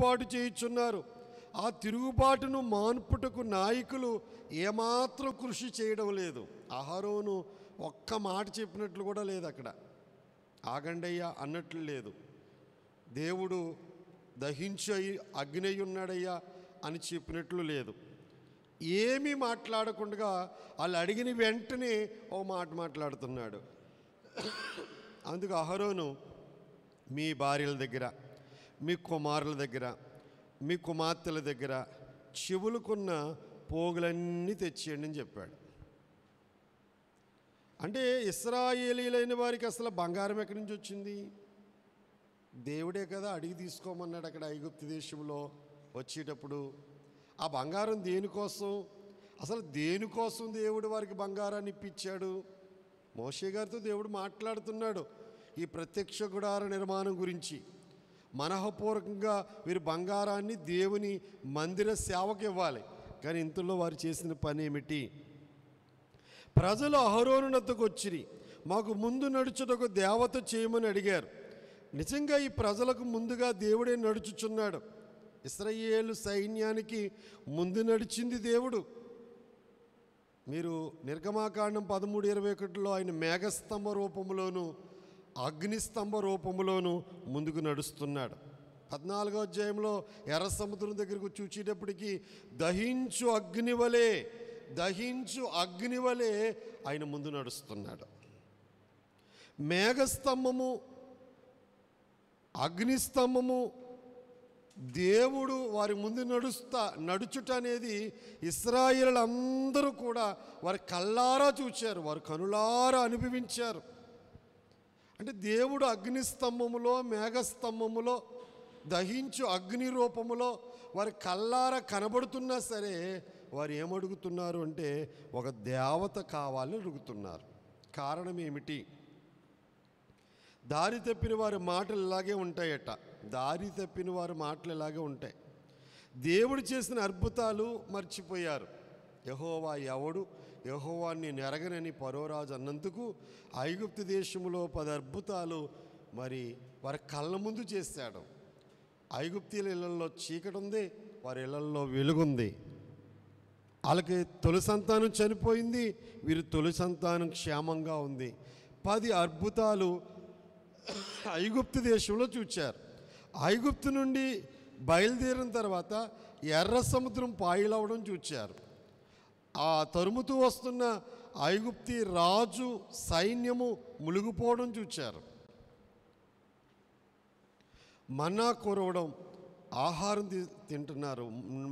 తిరుగుబాటు చేయుచున్నారు ఆ తిరుగుబాటును మాన్పుటకు నాయకులు ఏమాత్రం కృషి చేయడం లేదు అహరోను ఒక్క మాట చెప్పినట్లు కూడా లేదు అక్కడ ఆగండయ్యా అన్నట్లు లేదు దేవుడు దహించి అగ్ని ఉన్నాడయ్యా అని చెప్పినట్లు లేదు ఏమీ మాట్లాడకుండా వాళ్ళు అడిగిన వెంటనే ఓ మాట మాట్లాడుతున్నాడు అందుకు అహరోను మీ భార్యల దగ్గర మీ కుమారుల దగ్గర మీ కుమార్తెల దగ్గర చెవులుకున్న పోగులన్నీ తెచ్చేయండి అని చెప్పాడు అంటే ఇస్రాయేలీలైన వారికి అసలు బంగారం ఎక్కడి నుంచి వచ్చింది దేవుడే కదా అడిగి తీసుకోమన్నాడు అక్కడ ఐగుప్తి దేశంలో వచ్చేటప్పుడు ఆ బంగారం దేనికోసం అసలు దేనికోసం దేవుడు వారికి బంగారాన్ని ఇప్పించాడు మోషే గారితో దేవుడు మాట్లాడుతున్నాడు ఈ ప్రత్యక్ష గుడార నిర్మాణం గురించి మనఃపూర్వకంగా వీరు బంగారాన్ని దేవుని మందిర సేవకు ఇవ్వాలి కానీ ఇంతలో వారు చేసిన పని ఏమిటి ప్రజలు అహరోనునతకు వచ్చిరి మాకు ముందు నడుచుటకు దేవత చేయమని అడిగారు నిజంగా ఈ ప్రజలకు ముందుగా దేవుడే నడుచుచున్నాడు ఇస్రయేలు సైన్యానికి ముందు నడిచింది దేవుడు మీరు నిర్గమాకాండం పదమూడు ఇరవై ఒకటిలో ఆయన మేఘస్తంభ రూపంలోనూ అగ్నిస్తంభ రూపంలోనూ ముందుకు నడుస్తున్నాడు పద్నాలుగో అధ్యాయంలో ఎర్ర సముద్రం దగ్గరకు చూచేటప్పటికీ దహించు అగ్నివలే దహించు అగ్నివలే ఆయన ముందు నడుస్తున్నాడు మేఘస్తంభము అగ్నిస్తంభము దేవుడు వారి ముందు నడుస్తా నడుచుట అనేది ఇస్రాయిలందరూ కూడా వారి కళ్ళారా చూచారు వారు కనులారా అనుభవించారు అంటే దేవుడు అగ్నిస్తంభములో మేఘస్తంభములో దహించు అగ్ని రూపములో వారి కల్లార కనబడుతున్నా సరే వారు ఏమడుగుతున్నారు అంటే ఒక దేవత కావాలని అడుగుతున్నారు కారణం ఏమిటి దారి తప్పిన వారి మాటలు ఇలాగే ఉంటాయట దారి తప్పిన వారి మాటలు ఇలాగే ఉంటాయి దేవుడు చేసిన అద్భుతాలు మర్చిపోయారు యహోవా ఎవడు యహోవాన్ని నెరగనని పరోరాజు అన్నందుకు ఐగుప్తు దేశంలో పది అద్భుతాలు మరి వారి కళ్ళ ముందు చేశాడు ఐగుప్తీల ఇళ్లలో చీకటి ఉంది వారి ఇళ్లలో వెలుగుంది వాళ్ళకి తొలి సంతానం చనిపోయింది వీరి తొలి సంతానం క్షేమంగా ఉంది పది అద్భుతాలు ఐగుప్తు దేశంలో చూచారు ఐగుప్తు నుండి బయలుదేరిన తర్వాత ఎర్ర సముద్రం పాయిలవడం చూచారు ఆ తరుముతూ వస్తున్న ఐగుప్తి రాజు సైన్యము ములుగుపోవడం చూచారు మన్నా కొరవడం ఆహారం తింటున్నారు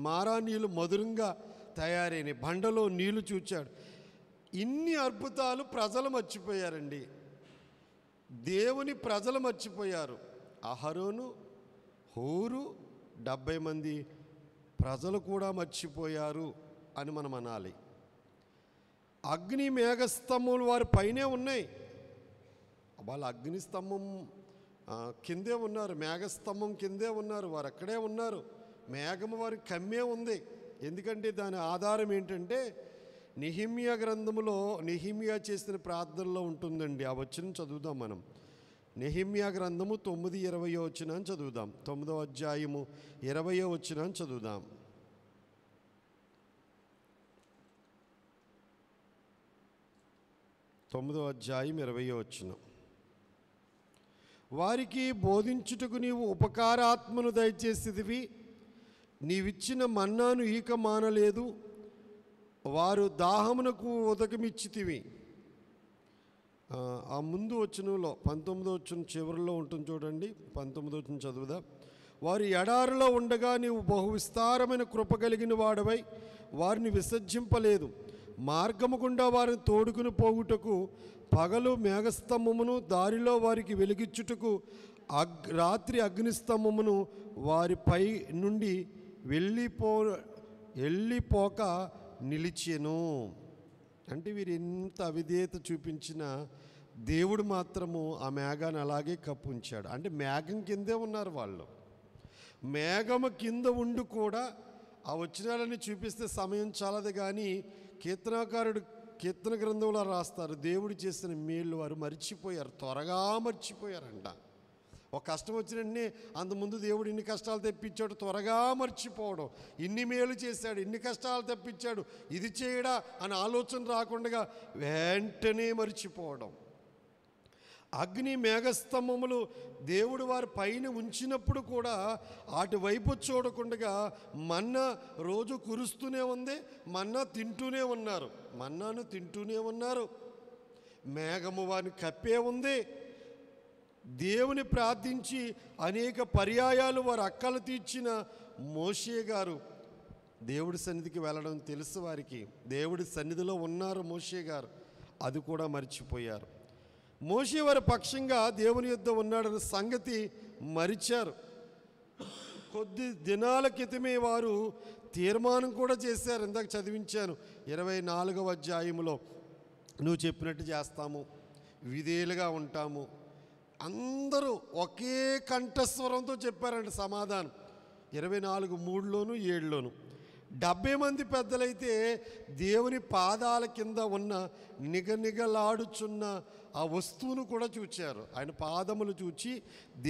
మారా నీళ్ళు మధురంగా తయారైన బండలో నీళ్లు చూచాడు ఇన్ని అద్భుతాలు ప్రజలు మర్చిపోయారండి దేవుని ప్రజలు మర్చిపోయారు అహరోను హోరు డెబ్భై మంది ప్రజలు కూడా మర్చిపోయారు అని మనం అనాలి అగ్ని మేఘస్తంభములు వారి పైనే ఉన్నాయి వాళ్ళ అగ్నిస్తంభం కిందే ఉన్నారు మేఘస్తంభం కిందే ఉన్నారు వారు అక్కడే ఉన్నారు మేఘము వారి కమ్మే ఉంది ఎందుకంటే దాని ఆధారం ఏంటంటే నిహిమియా గ్రంథములో నిహిమియా చేసిన ప్రార్థనలో ఉంటుందండి ఆ వచ్చిన చదువుదాం మనం నిహిమ్య గ్రంథము తొమ్మిది ఇరవయో వచ్చిన చదువుదాం తొమ్మిదో అధ్యాయము ఇరవయో వచ్చిన చదువుదాం తొమ్మిదో అధ్యాయం ఇరవయో వచ్చిన వారికి బోధించుటకు నీవు ఉపకారాత్మను దయచేసిదివి నీవిచ్చిన మన్నాను ఈక మానలేదు వారు దాహమునకు ఉదకమిచ్చితివి ఆ ముందు వచ్చినలో పంతొమ్మిదో వచ్చిన చివరిలో ఉంటుంది చూడండి పంతొమ్మిదో వచ్చిన చదువుదా వారు ఎడారిలో ఉండగా నీవు బహు విస్తారమైన కృప కలిగిన వాడవై వారిని విసర్జింపలేదు మార్గము గుండా వారిని తోడుకుని పోగుటకు పగలు మేఘస్తంభమును దారిలో వారికి వెలిగించుటకు అగ్ రాత్రి అగ్నిస్తంభమును వారిపై నుండి వెళ్ళిపో వెళ్ళిపోక నిలిచెను అంటే వీరు ఎంత అవిధేయత చూపించినా దేవుడు మాత్రము ఆ మేఘాన్ని అలాగే కప్పుంచాడు అంటే మేఘం కిందే ఉన్నారు వాళ్ళు మేఘము కింద ఉండి కూడా ఆ వచ్చినాలని చూపిస్తే సమయం చాలదు కానీ కీర్తనాకారుడు కీర్తన గ్రంథంలో రాస్తారు దేవుడు చేసిన మేళ్ళు వారు మర్చిపోయారు త్వరగా మర్చిపోయారంట ఒక కష్టం వచ్చిన అంతకుముందు దేవుడు ఇన్ని కష్టాలు తెప్పించాడు త్వరగా మర్చిపోవడం ఇన్ని మేలు చేశాడు ఇన్ని కష్టాలు తెప్పించాడు ఇది చేయడా అని ఆలోచన రాకుండా వెంటనే మర్చిపోవడం అగ్ని మేఘస్తంభములు దేవుడు వారి పైన ఉంచినప్పుడు కూడా అటువైపు చూడకుండా మన్న రోజు కురుస్తూనే ఉంది మన్న తింటూనే ఉన్నారు మన్నాను తింటూనే ఉన్నారు మేఘము వారిని కప్పే ఉంది దేవుని ప్రార్థించి అనేక పర్యాయాలు వారు అక్కలు తీర్చిన మోషే గారు దేవుడి సన్నిధికి వెళ్ళడం తెలుసు వారికి దేవుడి సన్నిధిలో ఉన్నారు మోషే గారు అది కూడా మర్చిపోయారు మోషే వారి పక్షంగా దేవుని యుద్ధం ఉన్నాడన్న సంగతి మరిచారు కొద్ది దినాల క్రితమే వారు తీర్మానం కూడా చేశారు ఇందాక చదివించాను ఇరవై నాలుగవ అధ్యాయంలో నువ్వు చెప్పినట్టు చేస్తాము విధేయులుగా ఉంటాము అందరూ ఒకే కంఠస్వరంతో చెప్పారంట సమాధానం ఇరవై నాలుగు మూడులోను ఏడులోను డెబ్బై మంది పెద్దలైతే దేవుని పాదాల కింద ఉన్న నిగనిగలాడుచున్న ఆ వస్తువును కూడా చూచారు ఆయన పాదములు చూచి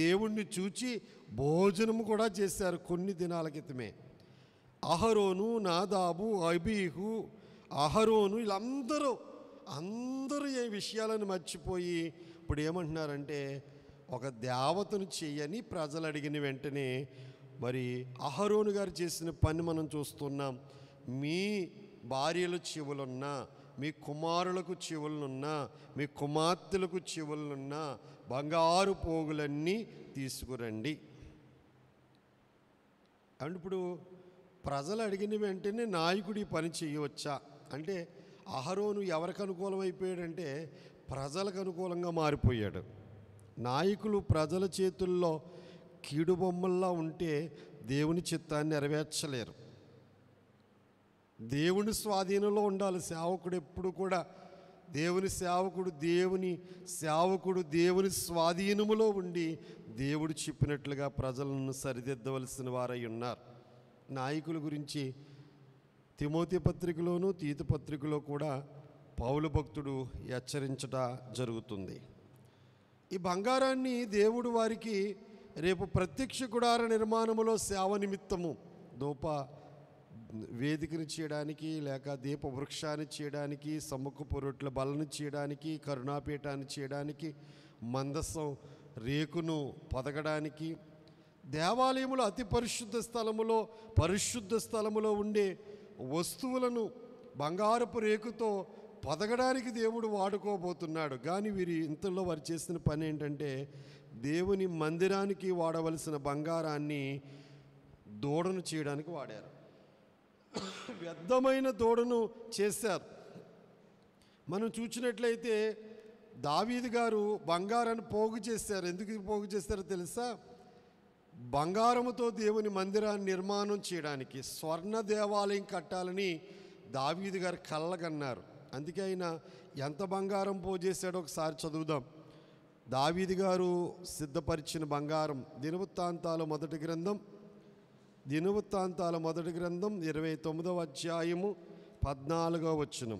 దేవుణ్ణి చూచి భోజనము కూడా చేశారు కొన్ని దినాల క్రితమే అహరోను నాదాబు అబీహు అహరోను వీళ్ళందరూ అందరూ ఏ విషయాలను మర్చిపోయి ఇప్పుడు ఏమంటున్నారంటే ఒక దేవతను చేయని ప్రజలు అడిగిన వెంటనే మరి అహరోను గారు చేసిన పని మనం చూస్తున్నాం మీ భార్యలు చెవులున్నా మీ కుమారులకు చెవులనున్నా మీ కుమార్తెలకు చెవులనున్నా బంగారు పోగులన్నీ తీసుకురండి అంటే ఇప్పుడు ప్రజలు అడిగిన వెంటనే నాయకుడి పని చేయవచ్చా అంటే అహరోను ఎవరికి అనుకూలమైపోయాడంటే ప్రజలకు అనుకూలంగా మారిపోయాడు నాయకులు ప్రజల చేతుల్లో కీడు బొమ్మల్లా ఉంటే దేవుని చిత్తాన్ని నెరవేర్చలేరు దేవుని స్వాధీనంలో ఉండాలి సేవకుడు ఎప్పుడు కూడా దేవుని సేవకుడు దేవుని సేవకుడు దేవుని స్వాధీనములో ఉండి దేవుడు చెప్పినట్లుగా ప్రజలను సరిదిద్దవలసిన వారై ఉన్నారు నాయకుల గురించి తిమోతి పత్రికలోనూ తీతి పత్రికలో కూడా పౌలు భక్తుడు హెచ్చరించట జరుగుతుంది ఈ బంగారాన్ని దేవుడు వారికి రేపు ప్రత్యక్ష గుడార నిర్మాణములో సేవ నిమిత్తము దోప వేదికను చేయడానికి లేక దీపవృక్షాన్ని చేయడానికి సముఖ పొరట్ల బలను చేయడానికి కరుణాపీఠాన్ని చేయడానికి మందసం రేకును పదగడానికి దేవాలయములు అతి పరిశుద్ధ స్థలములో పరిశుద్ధ స్థలములో ఉండే వస్తువులను బంగారపు రేకుతో పదగడానికి దేవుడు వాడుకోబోతున్నాడు కానీ వీరి ఇంతలో వారు చేసిన పని ఏంటంటే దేవుని మందిరానికి వాడవలసిన బంగారాన్ని దూడను చేయడానికి వాడారు వ్యర్థమైన దూడను చేశారు మనం చూసినట్లయితే దావీది గారు బంగారాన్ని పోగు చేశారు ఎందుకు పోగు చేస్తారో తెలుసా బంగారముతో దేవుని మందిరాన్ని నిర్మాణం చేయడానికి స్వర్ణ దేవాలయం కట్టాలని దావీది గారు కళ్ళగన్నారు అందుకే ఆయన ఎంత బంగారం పోజేశాడో ఒకసారి చదువుదాం దావీది గారు సిద్ధపరిచిన బంగారం దినవృత్తాంతాలు మొదటి గ్రంథం దినవృత్తాంతాల మొదటి గ్రంథం ఇరవై తొమ్మిదవ అధ్యాయము పద్నాలుగవ వచనం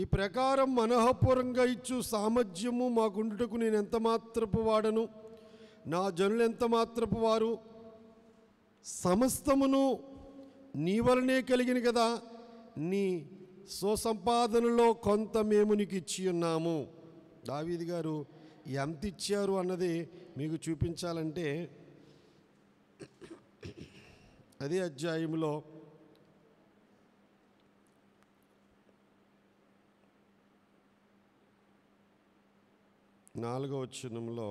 ఈ ప్రకారం మనోహపూర్వంగా ఇచ్చు సామర్థ్యము మాకుండుటకు నేను ఎంత మాత్రపు వాడను నా జనులు ఎంత మాత్రపు వారు సమస్తమును నీ వలనే కలిగిన కదా నీ స్వసంపాదనలో కొంత మేము నీకు ఇచ్చి ఉన్నాము దావీది గారు ఎంత ఇచ్చారు అన్నది మీకు చూపించాలంటే అదే అధ్యాయంలో నాలుగవ చిన్నంలో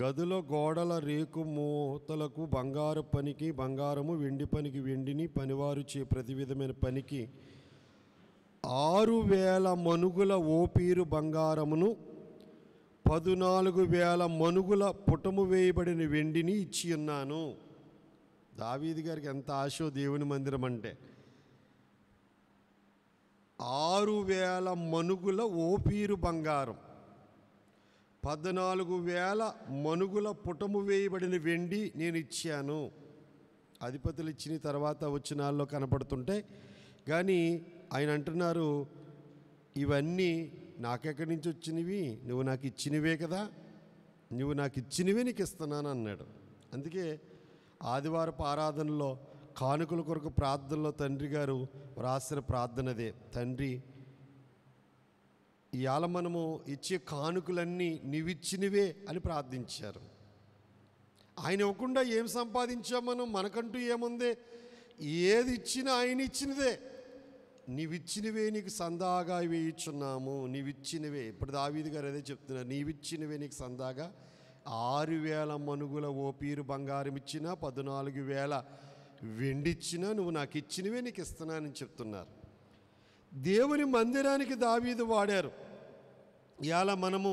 గదుల గోడల రేకు మూతలకు బంగారు పనికి బంగారము వెండి పనికి వెండిని పనివారు చే ప్రతి విధమైన పనికి ఆరు వేల మనుగుల ఓపీరు బంగారమును పదునాలుగు వేల మనుగుల పుటము వేయబడిన వెండిని ఇచ్చి ఉన్నాను దావీది గారికి ఎంత ఆశో దేవుని మందిరం అంటే ఆరు వేల మనుగుల ఓపీరు బంగారం పద్నాలుగు వేల మనుగుల పుటము వేయబడిన వెండి నేను ఇచ్చాను అధిపతులు ఇచ్చిన తర్వాత వచ్చినాల్లో కనపడుతుంటే కానీ ఆయన అంటున్నారు ఇవన్నీ నాకెక్కడి నుంచి వచ్చినవి నువ్వు నాకు ఇచ్చినవే కదా నువ్వు నాకు ఇచ్చినవే నీకు ఇస్తున్నాను అన్నాడు అందుకే ఆదివారపు ఆరాధనలో కానుకల కొరకు ప్రార్థనలో తండ్రి గారు వ్రాసిన ప్రార్థనదే తండ్రి ఇవాళ మనము ఇచ్చే కానుకలన్నీ నీవిచ్చినవే అని ప్రార్థించారు ఆయన ఇవ్వకుండా ఏం సంపాదించాం మనం మనకంటూ ఏముంది ఏది ఇచ్చినా ఆయన ఇచ్చినదే నీవిచ్చినవే నీకు సందాగా వేయిచున్నాము నీవిచ్చినవే ఇప్పుడు దావీది గారు అదే చెప్తున్నారు నీవిచ్చినవే నీకు సందాగా ఆరు వేల మనుగుల ఓపీరు బంగారం ఇచ్చిన పద్నాలుగు వేల వెండిచ్చినా నువ్వు నాకు ఇచ్చినవే నీకు ఇస్తున్నానని చెప్తున్నారు దేవుని మందిరానికి దావీదు వాడారు ఇవాళ మనము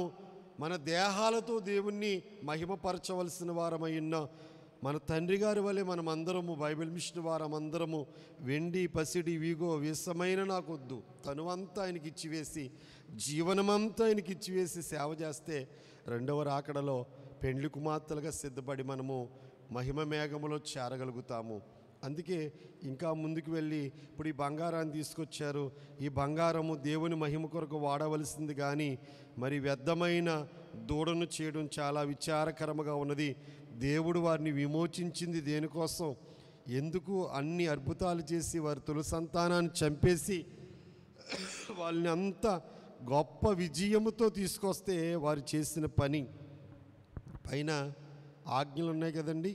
మన దేహాలతో దేవుణ్ణి మహిమపరచవలసిన వారమై ఉన్నాం మన తండ్రి గారి వలె మనం అందరము బైబిల్ మిషన్ అందరము వెండి పసిడి వీగో వద్దు నాకొద్దు అంతా ఆయనకి ఇచ్చివేసి జీవనమంతా ఆయనకి ఇచ్చివేసి సేవ చేస్తే రెండవ రాకడలో పెండ్లి కుమార్తెలుగా సిద్ధపడి మనము మహిమ మేఘములో చేరగలుగుతాము అందుకే ఇంకా ముందుకు వెళ్ళి ఇప్పుడు ఈ బంగారాన్ని తీసుకొచ్చారు ఈ బంగారము దేవుని మహిమ కొరకు వాడవలసింది కానీ మరి వ్యర్థమైన దూడను చేయడం చాలా విచారకరముగా ఉన్నది దేవుడు వారిని విమోచించింది దేనికోసం ఎందుకు అన్ని అద్భుతాలు చేసి వారి తొలి సంతానాన్ని చంపేసి వాళ్ళని అంత గొప్ప విజయముతో తీసుకొస్తే వారు చేసిన పని పైన ఆజ్ఞలు ఉన్నాయి కదండి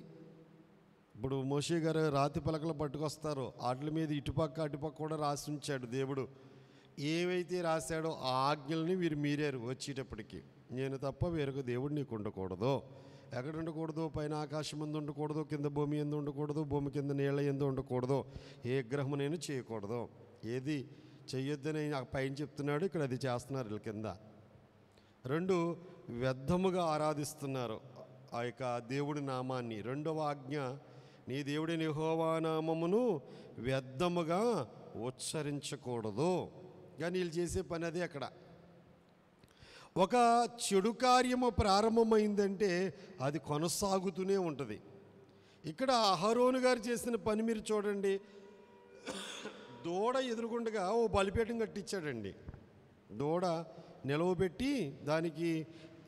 ఇప్పుడు మోషే గారు రాతి పలకలు పట్టుకొస్తారు వాటి మీద ఇటుపక్క అటుపక్క కూడా రాసి ఉంచాడు దేవుడు ఏవైతే రాశాడో ఆ ఆజ్ఞల్ని వీరు మీరారు వచ్చేటప్పటికి నేను తప్ప వేరొక దేవుడు నీకు ఉండకూడదు ఎక్కడ ఉండకూడదు పైన ఆకాశం ఎందు ఉండకూడదు కింద భూమి ఎందు ఉండకూడదు భూమి కింద నీళ్ళ ఎందు ఉండకూడదు ఏ గ్రహము నేను చేయకూడదు ఏది చేయొద్దని పైన చెప్తున్నాడు ఇక్కడ అది చేస్తున్నారు వీళ్ళ కింద రెండు వ్యర్థముగా ఆరాధిస్తున్నారు ఆ యొక్క దేవుడి నామాన్ని రెండవ ఆజ్ఞ నీ దేవుడి నిహోవా నామమును వ్యర్థముగా ఉచ్చరించకూడదు కానీ వీళ్ళు చేసే పని అదే అక్కడ ఒక చెడు కార్యము ప్రారంభమైందంటే అది కొనసాగుతూనే ఉంటుంది ఇక్కడ అహరోను గారు చేసిన పని మీరు చూడండి దూడ ఎదురుగుండగా ఓ బలిపీఠం కట్టించాడండి దూడ నిలవబెట్టి దానికి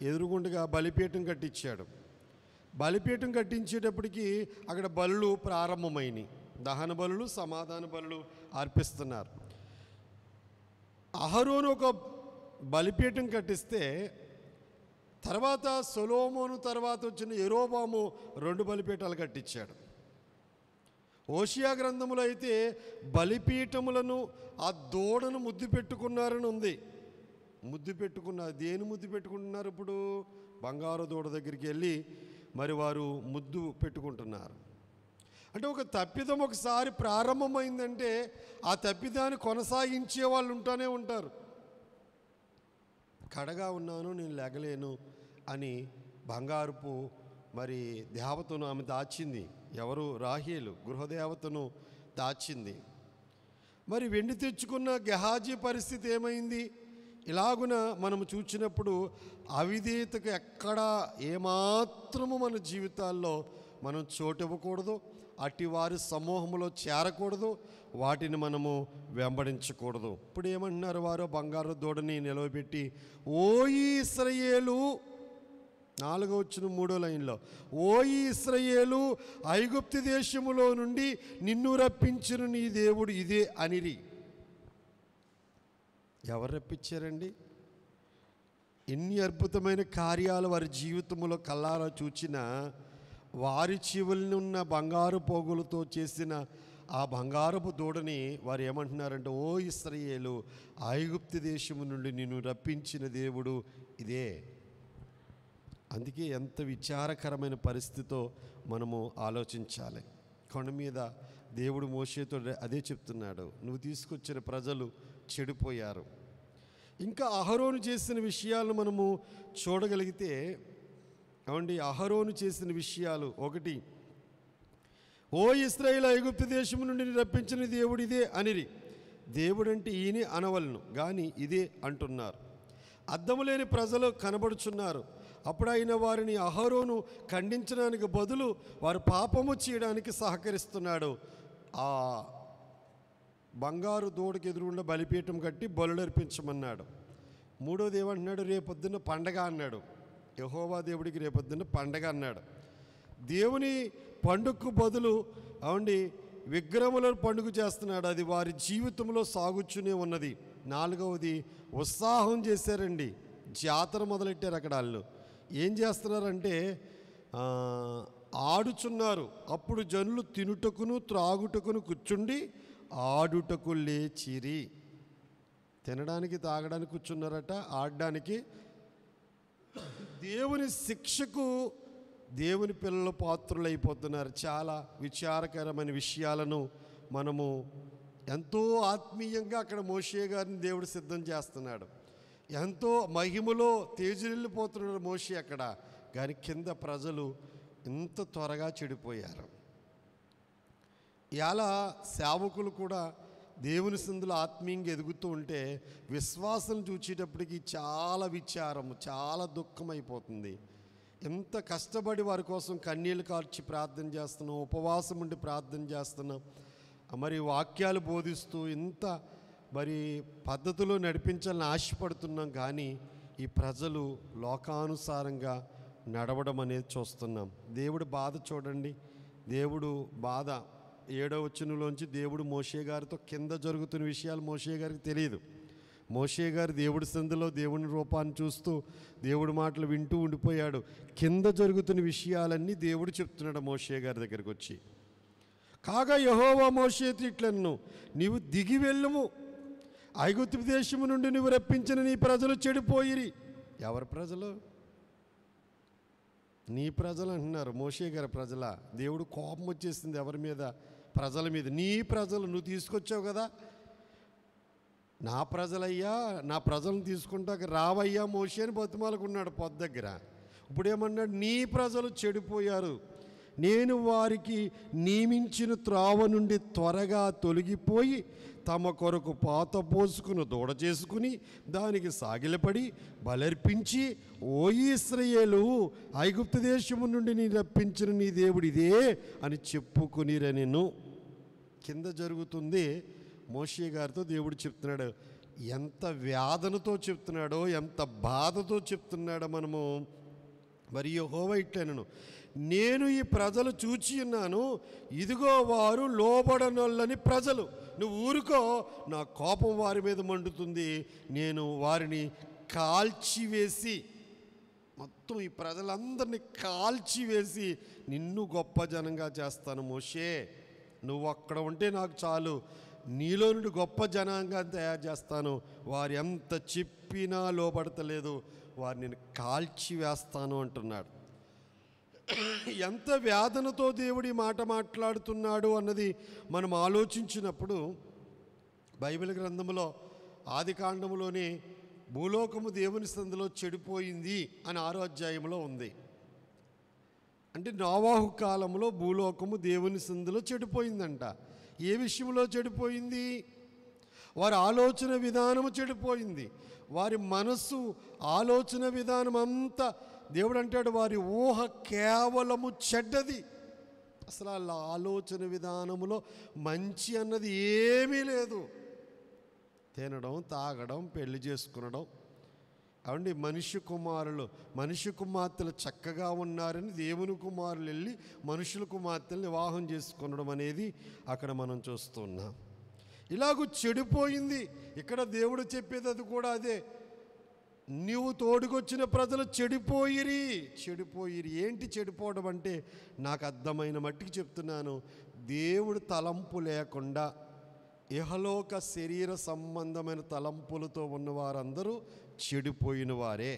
ఎదురుగుండగా బలిపీఠం కట్టించాడు బలిపీఠం కట్టించేటప్పటికి అక్కడ బలులు ప్రారంభమైనవి దహన బలులు సమాధాన బలులు అర్పిస్తున్నారు అహరోను ఒక బలిపీఠం కట్టిస్తే తర్వాత సొలోమోను తర్వాత వచ్చిన ఎరోబాము రెండు బలిపీఠాలు కట్టించాడు ఓషియా గ్రంథములో అయితే బలిపీఠములను ఆ దూడను ముద్దు పెట్టుకున్నారని ఉంది ముద్దు పెట్టుకున్న దేని ముద్దు పెట్టుకుంటున్నారు ఇప్పుడు బంగారు దూడ దగ్గరికి వెళ్ళి మరి వారు ముద్దు పెట్టుకుంటున్నారు అంటే ఒక తప్పిదం ఒకసారి ప్రారంభమైందంటే ఆ తప్పిదాన్ని కొనసాగించే వాళ్ళు ఉంటానే ఉంటారు కడగా ఉన్నాను నేను లేగలేను అని బంగారుపు మరి దేవతను ఆమె దాచింది ఎవరు రాహీలు గృహదేవతను దాచింది మరి వెండి తెచ్చుకున్న గెహాజీ పరిస్థితి ఏమైంది ఇలాగున మనం చూచినప్పుడు అవిధేయతకు ఎక్కడా ఏమాత్రము మన జీవితాల్లో మనం చోటు ఇవ్వకూడదు అటివారి సమూహంలో చేరకూడదు వాటిని మనము వెంబడించకూడదు ఇప్పుడు ఏమంటున్నారు వారు బంగారు దూడని నిలవబెట్టి ఓ ఇస్రయేలు నాలుగో వచ్చిన మూడో లైన్లో ఓ ఇస్రయేలు ఐగుప్తి దేశములో నుండి నిన్ను రప్పించిన నీ దేవుడు ఇదే అనిరి ఎవరు రప్పించారండి ఎన్ని అద్భుతమైన కార్యాలు వారి జీవితంలో కల్లారా చూచినా వారి ఉన్న బంగారు పోగులతో చేసిన ఆ బంగారపు దూడని వారు ఏమంటున్నారంటే ఓ ఇస్రయేలు ఐగుప్తి దేశము నుండి నిన్ను రప్పించిన దేవుడు ఇదే అందుకే ఎంత విచారకరమైన పరిస్థితితో మనము ఆలోచించాలి కొండ మీద దేవుడు మోసేతో అదే చెప్తున్నాడు నువ్వు తీసుకొచ్చిన ప్రజలు చెడిపోయారు ఇంకా అహరోను చేసిన విషయాలను మనము చూడగలిగితే కాబట్టి అహరోను చేసిన విషయాలు ఒకటి ఓ ఇస్రాయిల్ ఐగుప్తి దేశం నుండి రప్పించిన దేవుడు ఇదే అనిరి దేవుడంటే ఈయన అనవలను కానీ ఇదే అంటున్నారు అద్దము లేని ప్రజలు కనబడుచున్నారు అప్పుడైన వారిని అహరోను ఖండించడానికి బదులు వారు పాపము చేయడానికి సహకరిస్తున్నాడు ఆ బంగారు దూడకి ఎదురుగుండా బలిపీఠం కట్టి బలుడర్పించమన్నాడు మూడోది ఏమంటున్నాడు రేపొద్దున పండగ అన్నాడు యహోవా దేవుడికి రేపొద్దున పండగ అన్నాడు దేవుని పండుగకు బదులు అవండి విగ్రహములను పండుగ చేస్తున్నాడు అది వారి జీవితంలో సాగుచ్చునే ఉన్నది నాలుగవది ఉత్సాహం చేశారండి జాతర మొదలెట్టారు అక్కడ వాళ్ళు ఏం చేస్తున్నారంటే ఆడుచున్నారు అప్పుడు జనులు తినుటకును త్రాగుటకును కూర్చుండి ఆడుటకు లేచిరి తినడానికి తాగడానికి కూర్చున్నారట ఆడడానికి దేవుని శిక్షకు దేవుని పిల్లలు పాత్రులైపోతున్నారు చాలా విచారకరమైన విషయాలను మనము ఎంతో ఆత్మీయంగా అక్కడ మోషే గారిని దేవుడు సిద్ధం చేస్తున్నాడు ఎంతో మహిమలో తేజురెళ్ళిపోతున్నాడు మోషే అక్కడ కానీ కింద ప్రజలు ఇంత త్వరగా చెడిపోయారు ఇలా సేవకులు కూడా దేవుని సందులో ఆత్మీయంగా ఎదుగుతూ ఉంటే విశ్వాసం చూచేటప్పటికి చాలా విచారం చాలా దుఃఖం అయిపోతుంది ఎంత కష్టపడి వారి కోసం కన్నీళ్ళు కార్చి ప్రార్థన చేస్తున్నాం ఉపవాసం ఉండి ప్రార్థన చేస్తున్నాం మరి వాక్యాలు బోధిస్తూ ఇంత మరి పద్ధతిలో నడిపించాలని ఆశపడుతున్నాం కానీ ఈ ప్రజలు లోకానుసారంగా నడవడం అనేది చూస్తున్నాం దేవుడు బాధ చూడండి దేవుడు బాధ ఏడో వచ్చినలోంచి దేవుడు మోషే గారితో కింద జరుగుతున్న విషయాలు మోషే గారికి తెలియదు మోషే గారు దేవుడి సందులో దేవుని రూపాన్ని చూస్తూ దేవుడి మాటలు వింటూ ఉండిపోయాడు కింద జరుగుతున్న విషయాలన్నీ దేవుడు చెప్తున్నాడు మోషే గారి దగ్గరికి వచ్చి కాగా యహోవా మోషేతి ఇట్లను నీవు దిగి వెళ్ళము ఐగుప్తు దేశము నుండి నువ్వు రప్పించిన నీ ప్రజలు చెడిపోయిరి ఎవరి ప్రజలు నీ ప్రజలు అంటున్నారు మోషే గారి ప్రజల దేవుడు కోపం వచ్చేసింది ఎవరి మీద ప్రజల మీద నీ ప్రజలు నువ్వు తీసుకొచ్చావు కదా నా ప్రజలయ్యా నా ప్రజలను తీసుకుంటాక రావయ్యా మోషి అని బతిమాలకున్నాడు పొద్దు దగ్గర ఇప్పుడేమన్నాడు నీ ప్రజలు చెడిపోయారు నేను వారికి నియమించిన త్రావ నుండి త్వరగా తొలగిపోయి తమ కొరకు పాత పోసుకుని దూడ చేసుకుని దానికి సాగిలపడి బలర్పించి ఓ ఇస్రయేలు ఐగుప్త దేశము నుండి నీ రప్పించిన నీ దేవుడు ఇదే అని చెప్పుకునిరనిను కింద జరుగుతుంది మోషే గారితో దేవుడు చెప్తున్నాడు ఎంత వ్యాధనతో చెప్తున్నాడో ఎంత బాధతో చెప్తున్నాడో మనము మరియు హోవ ఇట్లనను నేను ఈ ప్రజలు చూచి ఉన్నాను ఇదిగో వారు లోబడనొల్లని ప్రజలు నువ్వు ఊరుకో నా కోపం వారి మీద మండుతుంది నేను వారిని కాల్చివేసి మొత్తం ఈ ప్రజలందరినీ కాల్చివేసి నిన్ను గొప్ప జనంగా చేస్తాను మోషే నువ్వు అక్కడ ఉంటే నాకు చాలు నీలో నుండి గొప్ప జనాంగా తయారు చేస్తాను వారు ఎంత చెప్పినా లోపడతలేదు వారిని కాల్చివేస్తాను అంటున్నాడు ఎంత వ్యాధనతో దేవుడి మాట మాట్లాడుతున్నాడు అన్నది మనం ఆలోచించినప్పుడు బైబిల్ గ్రంథంలో ఆది కాండములోనే భూలోకము దేవుని సందులో చెడిపోయింది అని ఆరో అధ్యాయంలో ఉంది అంటే నావాహు కాలంలో భూలోకము దేవుని సందులో చెడిపోయిందంట ఏ విషయంలో చెడిపోయింది వారి ఆలోచన విధానము చెడిపోయింది వారి మనస్సు ఆలోచన విధానం అంతా దేవుడు అంటాడు వారి ఊహ కేవలము చెడ్డది అసలు వాళ్ళ ఆలోచన విధానములో మంచి అన్నది ఏమీ లేదు తినడం తాగడం పెళ్లి చేసుకునడం అవండి మనిషి కుమారులు మనిషి కుమార్తెలు చక్కగా ఉన్నారని దేవుని కుమారులు వెళ్ళి మనుషుల కుమార్తెల్ని వివాహం చేసుకునడం అనేది అక్కడ మనం చూస్తున్నాం ఇలాగూ చెడిపోయింది ఇక్కడ దేవుడు చెప్పేది అది కూడా అదే నీవు తోడుకొచ్చిన ప్రజలు చెడిపోయిరి చెడిపోయిరి ఏంటి చెడిపోవడం అంటే నాకు అర్థమైన మట్టికి చెప్తున్నాను దేవుడు తలంపు లేకుండా ఇహలోక శరీర సంబంధమైన తలంపులతో ఉన్నవారందరూ చెడిపోయిన వారే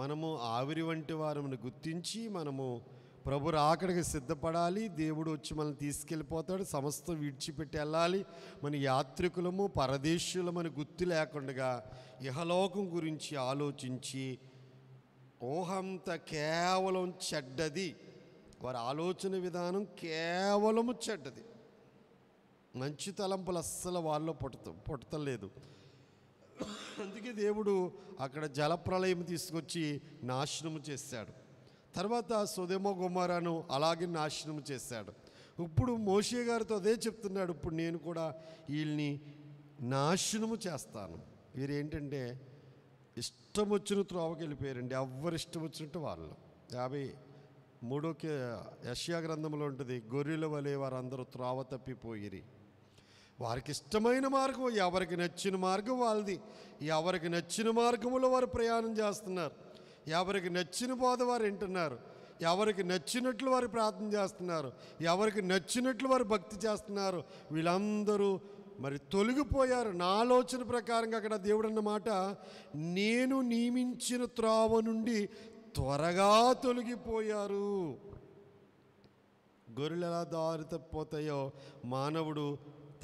మనము ఆవిరి వంటి వారిని గుర్తించి మనము ప్రభుర ఆకడికి సిద్ధపడాలి దేవుడు వచ్చి మనల్ని తీసుకెళ్ళిపోతాడు సమస్తం విడిచిపెట్టి వెళ్ళాలి మన యాత్రికులము పరదేశులమని గుర్తు లేకుండా ఇహలోకం గురించి ఆలోచించి ఊహంత కేవలం చెడ్డది వారి ఆలోచన విధానం కేవలము చెడ్డది మంచి తలంపులు అస్సలు వాళ్ళు పుట్ట పుట్టలేదు అందుకే దేవుడు అక్కడ జలప్రలయం తీసుకొచ్చి నాశనము చేశాడు తర్వాత సుదేమ గుమారాను అలాగే నాశనం చేశాడు ఇప్పుడు మోషే గారితో అదే చెప్తున్నాడు ఇప్పుడు నేను కూడా వీళ్ళని నాశనము చేస్తాను వీరేంటంటే ఇష్టం వచ్చిన త్రోవకి వెళ్ళిపోయారండి ఎవరు ఇష్టం వచ్చినట్టు వాళ్ళు యాభై మూడో యష్యా గ్రంథంలో ఉంటుంది గొర్రెల వలె వారందరూ త్రోవ తప్పిపోయిరి వారికి ఇష్టమైన మార్గం ఎవరికి నచ్చిన మార్గం వాళ్ళది ఎవరికి నచ్చిన మార్గంలో వారు ప్రయాణం చేస్తున్నారు ఎవరికి నచ్చిన బోధ వారు వింటున్నారు ఎవరికి నచ్చినట్లు వారు ప్రార్థన చేస్తున్నారు ఎవరికి నచ్చినట్లు వారు భక్తి చేస్తున్నారు వీళ్ళందరూ మరి తొలగిపోయారు నా ఆలోచన ప్రకారంగా అక్కడ దేవుడన్న మాట నేను నియమించిన త్రోవ నుండి త్వరగా తొలగిపోయారు గొర్రెలు ఎలా దారి తప్పిపోతాయో మానవుడు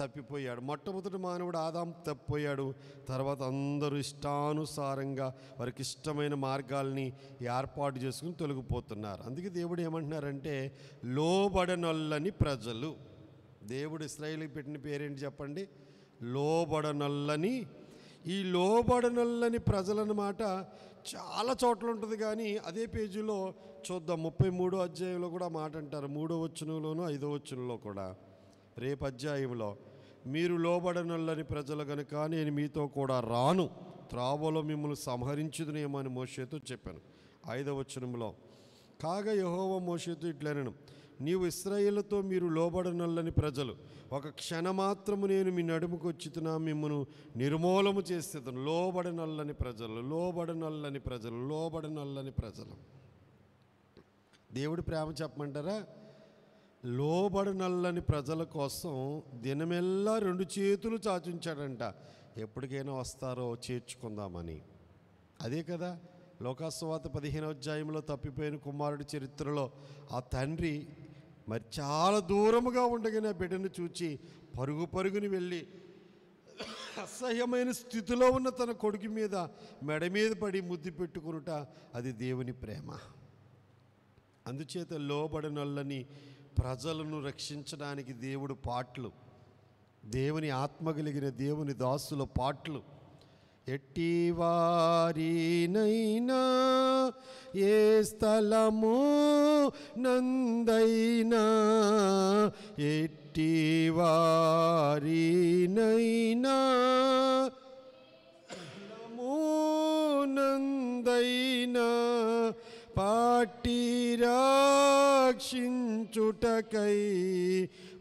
తప్పిపోయాడు మొట్టమొదటి మానవుడు ఆదాం తప్పిపోయాడు తర్వాత అందరూ ఇష్టానుసారంగా వారికి ఇష్టమైన మార్గాల్ని ఏర్పాటు చేసుకుని తొలగిపోతున్నారు అందుకే దేవుడు ఏమంటున్నారంటే లోబడనొల్లని ప్రజలు దేవుడు ఇస్రాయిల్కి పెట్టిన పేరేంటి చెప్పండి లోబడనొల్లని ఈ లోబడనల్లని ప్రజలన్నమాట చాలా చోట్ల ఉంటుంది కానీ అదే పేజీలో చూద్దాం ముప్పై మూడో అధ్యాయంలో కూడా మాట అంటారు మూడో వచ్చునులోను ఐదో వచ్చునులో కూడా రేపు అధ్యాయంలో మీరు లోబడనల్లని ప్రజలు కనుక నేను మీతో కూడా రాను త్రావలో మిమ్మల్ని అని మోషేతో చెప్పాను ఐదవ వచనంలో కాగా యహోవ మోషేతో ఇట్లనను నీవు ఇస్రాయేళ్లతో మీరు లోబడనల్లని ప్రజలు ఒక క్షణమాత్రము నేను మీ నడుముకు వచ్చితున్నా మిమ్మను నిర్మూలము చేసేతను లోబడనల్లని ప్రజలు లోబడనల్లని ప్రజలు లోబడనల్లని ప్రజలు దేవుడు ప్రేమ చెప్పమంటారా లోబడనల్లని ప్రజల కోసం దినమెల్లా రెండు చేతులు చాచించాడంట ఎప్పటికైనా వస్తారో చేర్చుకుందామని అదే కదా లోకాస్వాత పదిహేనవ అధ్యాయంలో తప్పిపోయిన కుమారుడి చరిత్రలో ఆ తండ్రి మరి చాలా దూరముగా ఉండగానే బిడ్డను చూచి పరుగు పరుగుని వెళ్ళి అసహ్యమైన స్థితిలో ఉన్న తన కొడుకు మీద మెడ మీద పడి ముద్దు పెట్టుకునుట అది దేవుని ప్రేమ అందుచేత నల్లని ప్రజలను రక్షించడానికి దేవుడు పాటలు దేవుని ఆత్మ కలిగిన దేవుని దాసుల పాటలు ఎట్టివారినైనా ఏ స్థలము నందైనా ఎట్టివారినైనా నందైనా పాటి రాక్షించుటకై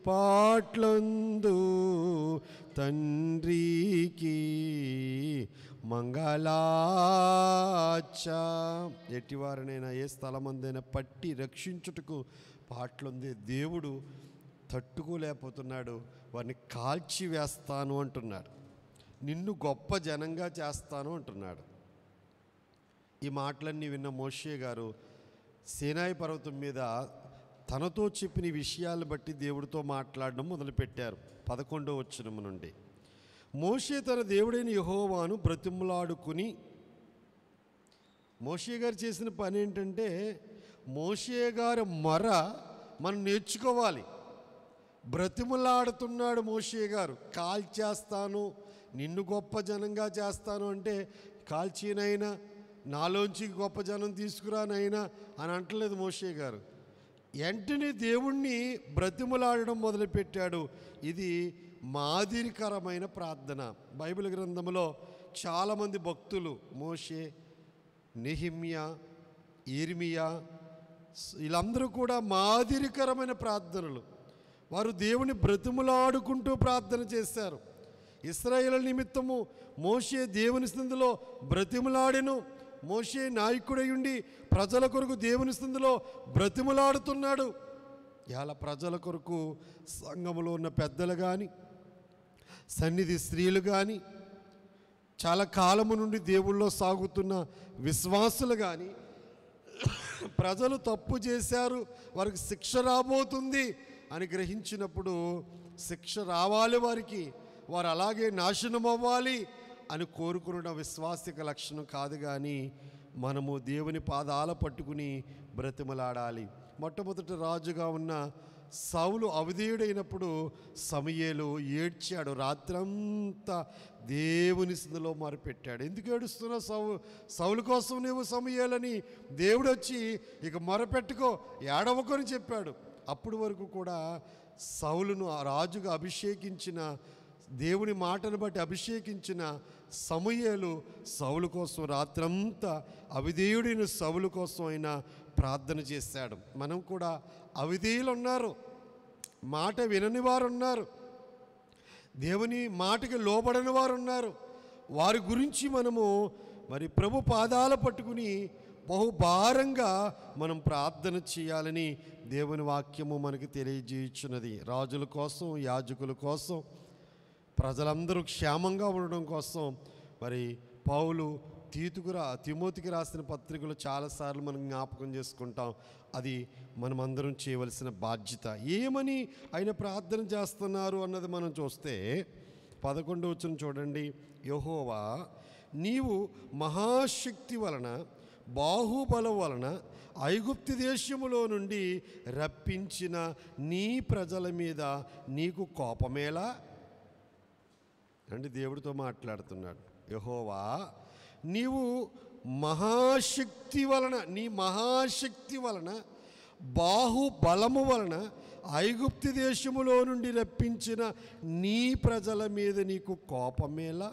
పాట్లందు తండ్రికి మంగళాచ ఎట్టివారినైనా ఏ స్థలమందైనా పట్టి రక్షించుటకు పాటలుంది దేవుడు తట్టుకోలేకపోతున్నాడు వారిని కాల్చివేస్తాను అంటున్నాడు నిన్ను గొప్ప జనంగా చేస్తాను అంటున్నాడు ఈ మాటలన్నీ విన్న మోషే గారు సేనాయి పర్వతం మీద తనతో చెప్పిన విషయాలు బట్టి దేవుడితో మాట్లాడడం మొదలుపెట్టారు పదకొండో వచ్చినము నుండి మోషే తన దేవుడైన యహోవాను బ్రతిమలాడుకుని మోషే గారు చేసిన పని ఏంటంటే మోషే గారి మొర మనం నేర్చుకోవాలి బ్రతిమలాడుతున్నాడు మోషే గారు కాల్చేస్తాను నిన్ను గొప్ప జనంగా చేస్తాను అంటే కాల్చినైనా నాలోంచి గొప్ప జనం తీసుకురానైనా అని అంటలేదు మోషే గారు వెంటనే దేవుణ్ణి బ్రతిములాడడం మొదలుపెట్టాడు ఇది మాదిరికరమైన ప్రార్థన బైబిల్ గ్రంథంలో చాలామంది భక్తులు మోషే నిహిమియా ఇర్మియా వీళ్ళందరూ కూడా మాదిరికరమైన ప్రార్థనలు వారు దేవుని బ్రతిములాడుకుంటూ ప్రార్థన చేస్తారు ఇస్రాయేల్ నిమిత్తము మోషే దేవుని స్థితిలో బ్రతిములాడెను మోషే నాయకుడయుండి ప్రజల కొరకు దేవుని స్థితిలో బ్రతిమలాడుతున్నాడు ఇవాళ ప్రజల కొరకు సంఘములో ఉన్న పెద్దలు కానీ సన్నిధి స్త్రీలు కానీ చాలా కాలము నుండి దేవుళ్ళో సాగుతున్న విశ్వాసులు కానీ ప్రజలు తప్పు చేశారు వారికి శిక్ష రాబోతుంది అని గ్రహించినప్పుడు శిక్ష రావాలి వారికి వారు అలాగే నాశనం అవ్వాలి అని కోరుకున్న విశ్వాసిక లక్షణం కాదు కానీ మనము దేవుని పాదాల పట్టుకుని బ్రతిమలాడాలి మొట్టమొదట రాజుగా ఉన్న సౌలు అవధేయుడైనప్పుడు సమయేలు ఏడ్చాడు రాత్రంతా దేవుని సిద్ధిలో మరపెట్టాడు ఎందుకు ఏడుస్తున్నా సౌ సౌలు కోసం నువ్వు సమయాలని దేవుడు వచ్చి ఇక మొరపెట్టుకో ఏడవకొని చెప్పాడు అప్పటి వరకు కూడా సౌలును రాజుగా అభిషేకించిన దేవుని మాటను బట్టి అభిషేకించిన సమూయేలు సౌలు కోసం రాత్రంతా అవిధేయుడిని సౌలు కోసం ఆయన ప్రార్థన చేశాడు మనం కూడా అవిధేయులు ఉన్నారు మాట వినని వారు ఉన్నారు దేవుని మాటకి లోబడని వారు ఉన్నారు వారి గురించి మనము మరి ప్రభు పాదాల పట్టుకుని బహుభారంగా మనం ప్రార్థన చేయాలని దేవుని వాక్యము మనకు తెలియజేయించినది రాజుల కోసం యాజకుల కోసం ప్రజలందరూ క్షేమంగా ఉండడం కోసం మరి పౌలు రా తిమోతికి రాసిన పత్రికలు చాలాసార్లు మనం జ్ఞాపకం చేసుకుంటాం అది మనమందరం చేయవలసిన బాధ్యత ఏమని ఆయన ప్రార్థన చేస్తున్నారు అన్నది మనం చూస్తే పదకొండు వచ్చిన చూడండి యహోవా నీవు మహాశక్తి వలన బాహుబలం వలన ఐగుప్తి దేశములో నుండి రప్పించిన నీ ప్రజల మీద నీకు కోపమేలా అంటే దేవుడితో మాట్లాడుతున్నాడు యహోవా నీవు మహాశక్తి వలన నీ మహాశక్తి వలన బాహుబలము వలన ఐగుప్తి దేశములో నుండి రప్పించిన నీ ప్రజల మీద నీకు కోపమేలా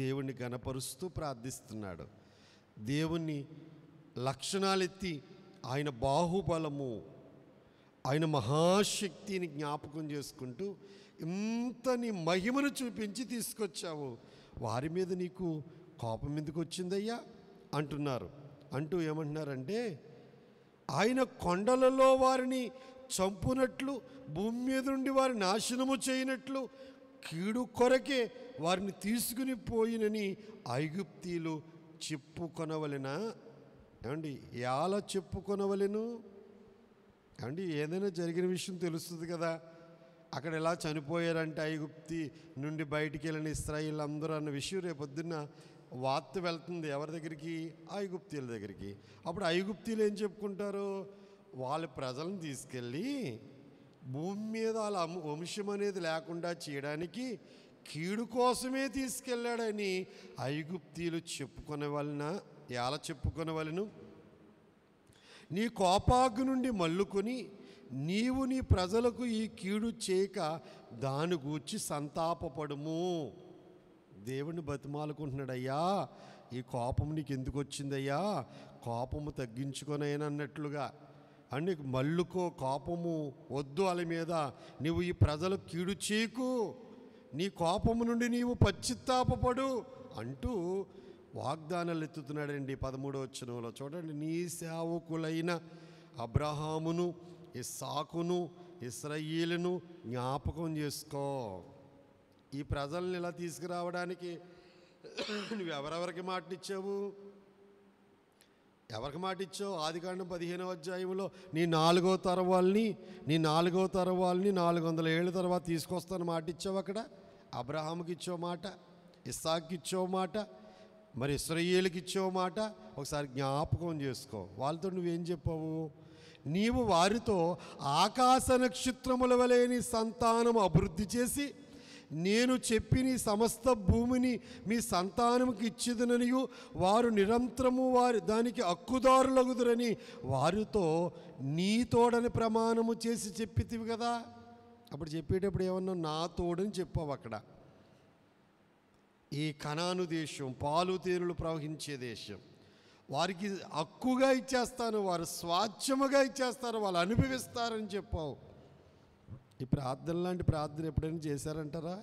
దేవుణ్ణి గనపరుస్తూ ప్రార్థిస్తున్నాడు దేవుణ్ణి లక్షణాలెత్తి ఆయన బాహుబలము ఆయన మహాశక్తిని జ్ఞాపకం చేసుకుంటూ ఇంతని మహిమను చూపించి తీసుకొచ్చావు వారి మీద నీకు కోపం ఎందుకు వచ్చిందయ్యా అంటున్నారు అంటూ ఏమంటున్నారంటే ఆయన కొండలలో వారిని చంపునట్లు భూమి మీద నుండి వారి నాశనము చేయనట్లు కీడు కొరకే వారిని తీసుకుని పోయినని ఐగుప్తీలు చెప్పుకొనవలెనా ఏమండి ఎలా చెప్పుకొనవలెను ఏమండి ఏదైనా జరిగిన విషయం తెలుస్తుంది కదా అక్కడ ఎలా చనిపోయారంటే ఐగుప్తి నుండి బయటికి వెళ్ళిన ఇస్రాయిల్ అందరూ అన్న విషయం పొద్దున్న వార్త వెళ్తుంది ఎవరి దగ్గరికి ఐగుప్తీల దగ్గరికి అప్పుడు ఐగుప్తీలు ఏం చెప్పుకుంటారు వాళ్ళ ప్రజలను తీసుకెళ్ళి భూమి మీద వాళ్ళ వంశం అనేది లేకుండా చేయడానికి కీడు కోసమే తీసుకెళ్ళాడని ఐగుప్తీలు చెప్పుకునే వలన ఎలా చెప్పుకునే వలను నీ కోపాగ్ నుండి మల్లుకొని నీవు నీ ప్రజలకు ఈ కీడు చేయక దాని గూర్చి సంతాపపడుము దేవుని బతిమాలుకుంటున్నాడయ్యా ఈ కోపం నీకు ఎందుకు వచ్చిందయ్యా కోపము తగ్గించుకొనైనా అన్నట్లుగా అని మల్లుకో కోపము వద్దు అల మీద నీవు ఈ ప్రజలు కీడు చీకు నీ కోపము నుండి నీవు పశ్చిత్తాపడు అంటూ వాగ్దానాలు ఎత్తుతున్నాడండి పదమూడవ చూడండి నీ సేవకులైన అబ్రహామును ఇస్సాకును ఇస్రయీలును జ్ఞాపకం చేసుకో ఈ ప్రజల్ని ఇలా తీసుకురావడానికి ఎవరెవరికి మాటనిచ్చావు ఎవరికి మాట ఇచ్చావు ఆదికాండం పదిహేనవ అధ్యాయంలో నీ నాలుగో తరం నీ నాలుగో తరం నాలుగు వందల ఏళ్ళ తర్వాత తీసుకొస్తాను మాటిచ్చావు అక్కడ అబ్రహాంకి ఇచ్చో మాట ఇస్సాక్కి ఇచ్చో మాట మరి ఇస్రయేల్కి ఇచ్చో మాట ఒకసారి జ్ఞాపకం చేసుకో వాళ్ళతో నువ్వేం చెప్పావు నీవు వారితో ఆకాశ నక్షత్రముల వలేని సంతానం అభివృద్ధి చేసి నేను చెప్పిన సమస్త భూమిని మీ సంతానముకి ఇచ్చిదననియు వారు నిరంతరము వారి దానికి హక్కుదారులగుదురని వారితో నీ తోడని ప్రమాణము చేసి చెప్పితివి కదా అప్పుడు చెప్పేటప్పుడు ఏమన్నా నా తోడని చెప్పావు అక్కడ ఈ కణాను దేశం పాలు తేనులు ప్రవహించే దేశం వారికి హక్కుగా ఇచ్చేస్తాను వారు స్వాచ్ఛముగా ఇచ్చేస్తారు వాళ్ళు అనుభవిస్తారని చెప్పావు ఈ ప్రార్థన లాంటి ప్రార్థన ఎప్పుడైనా చేశారంటారా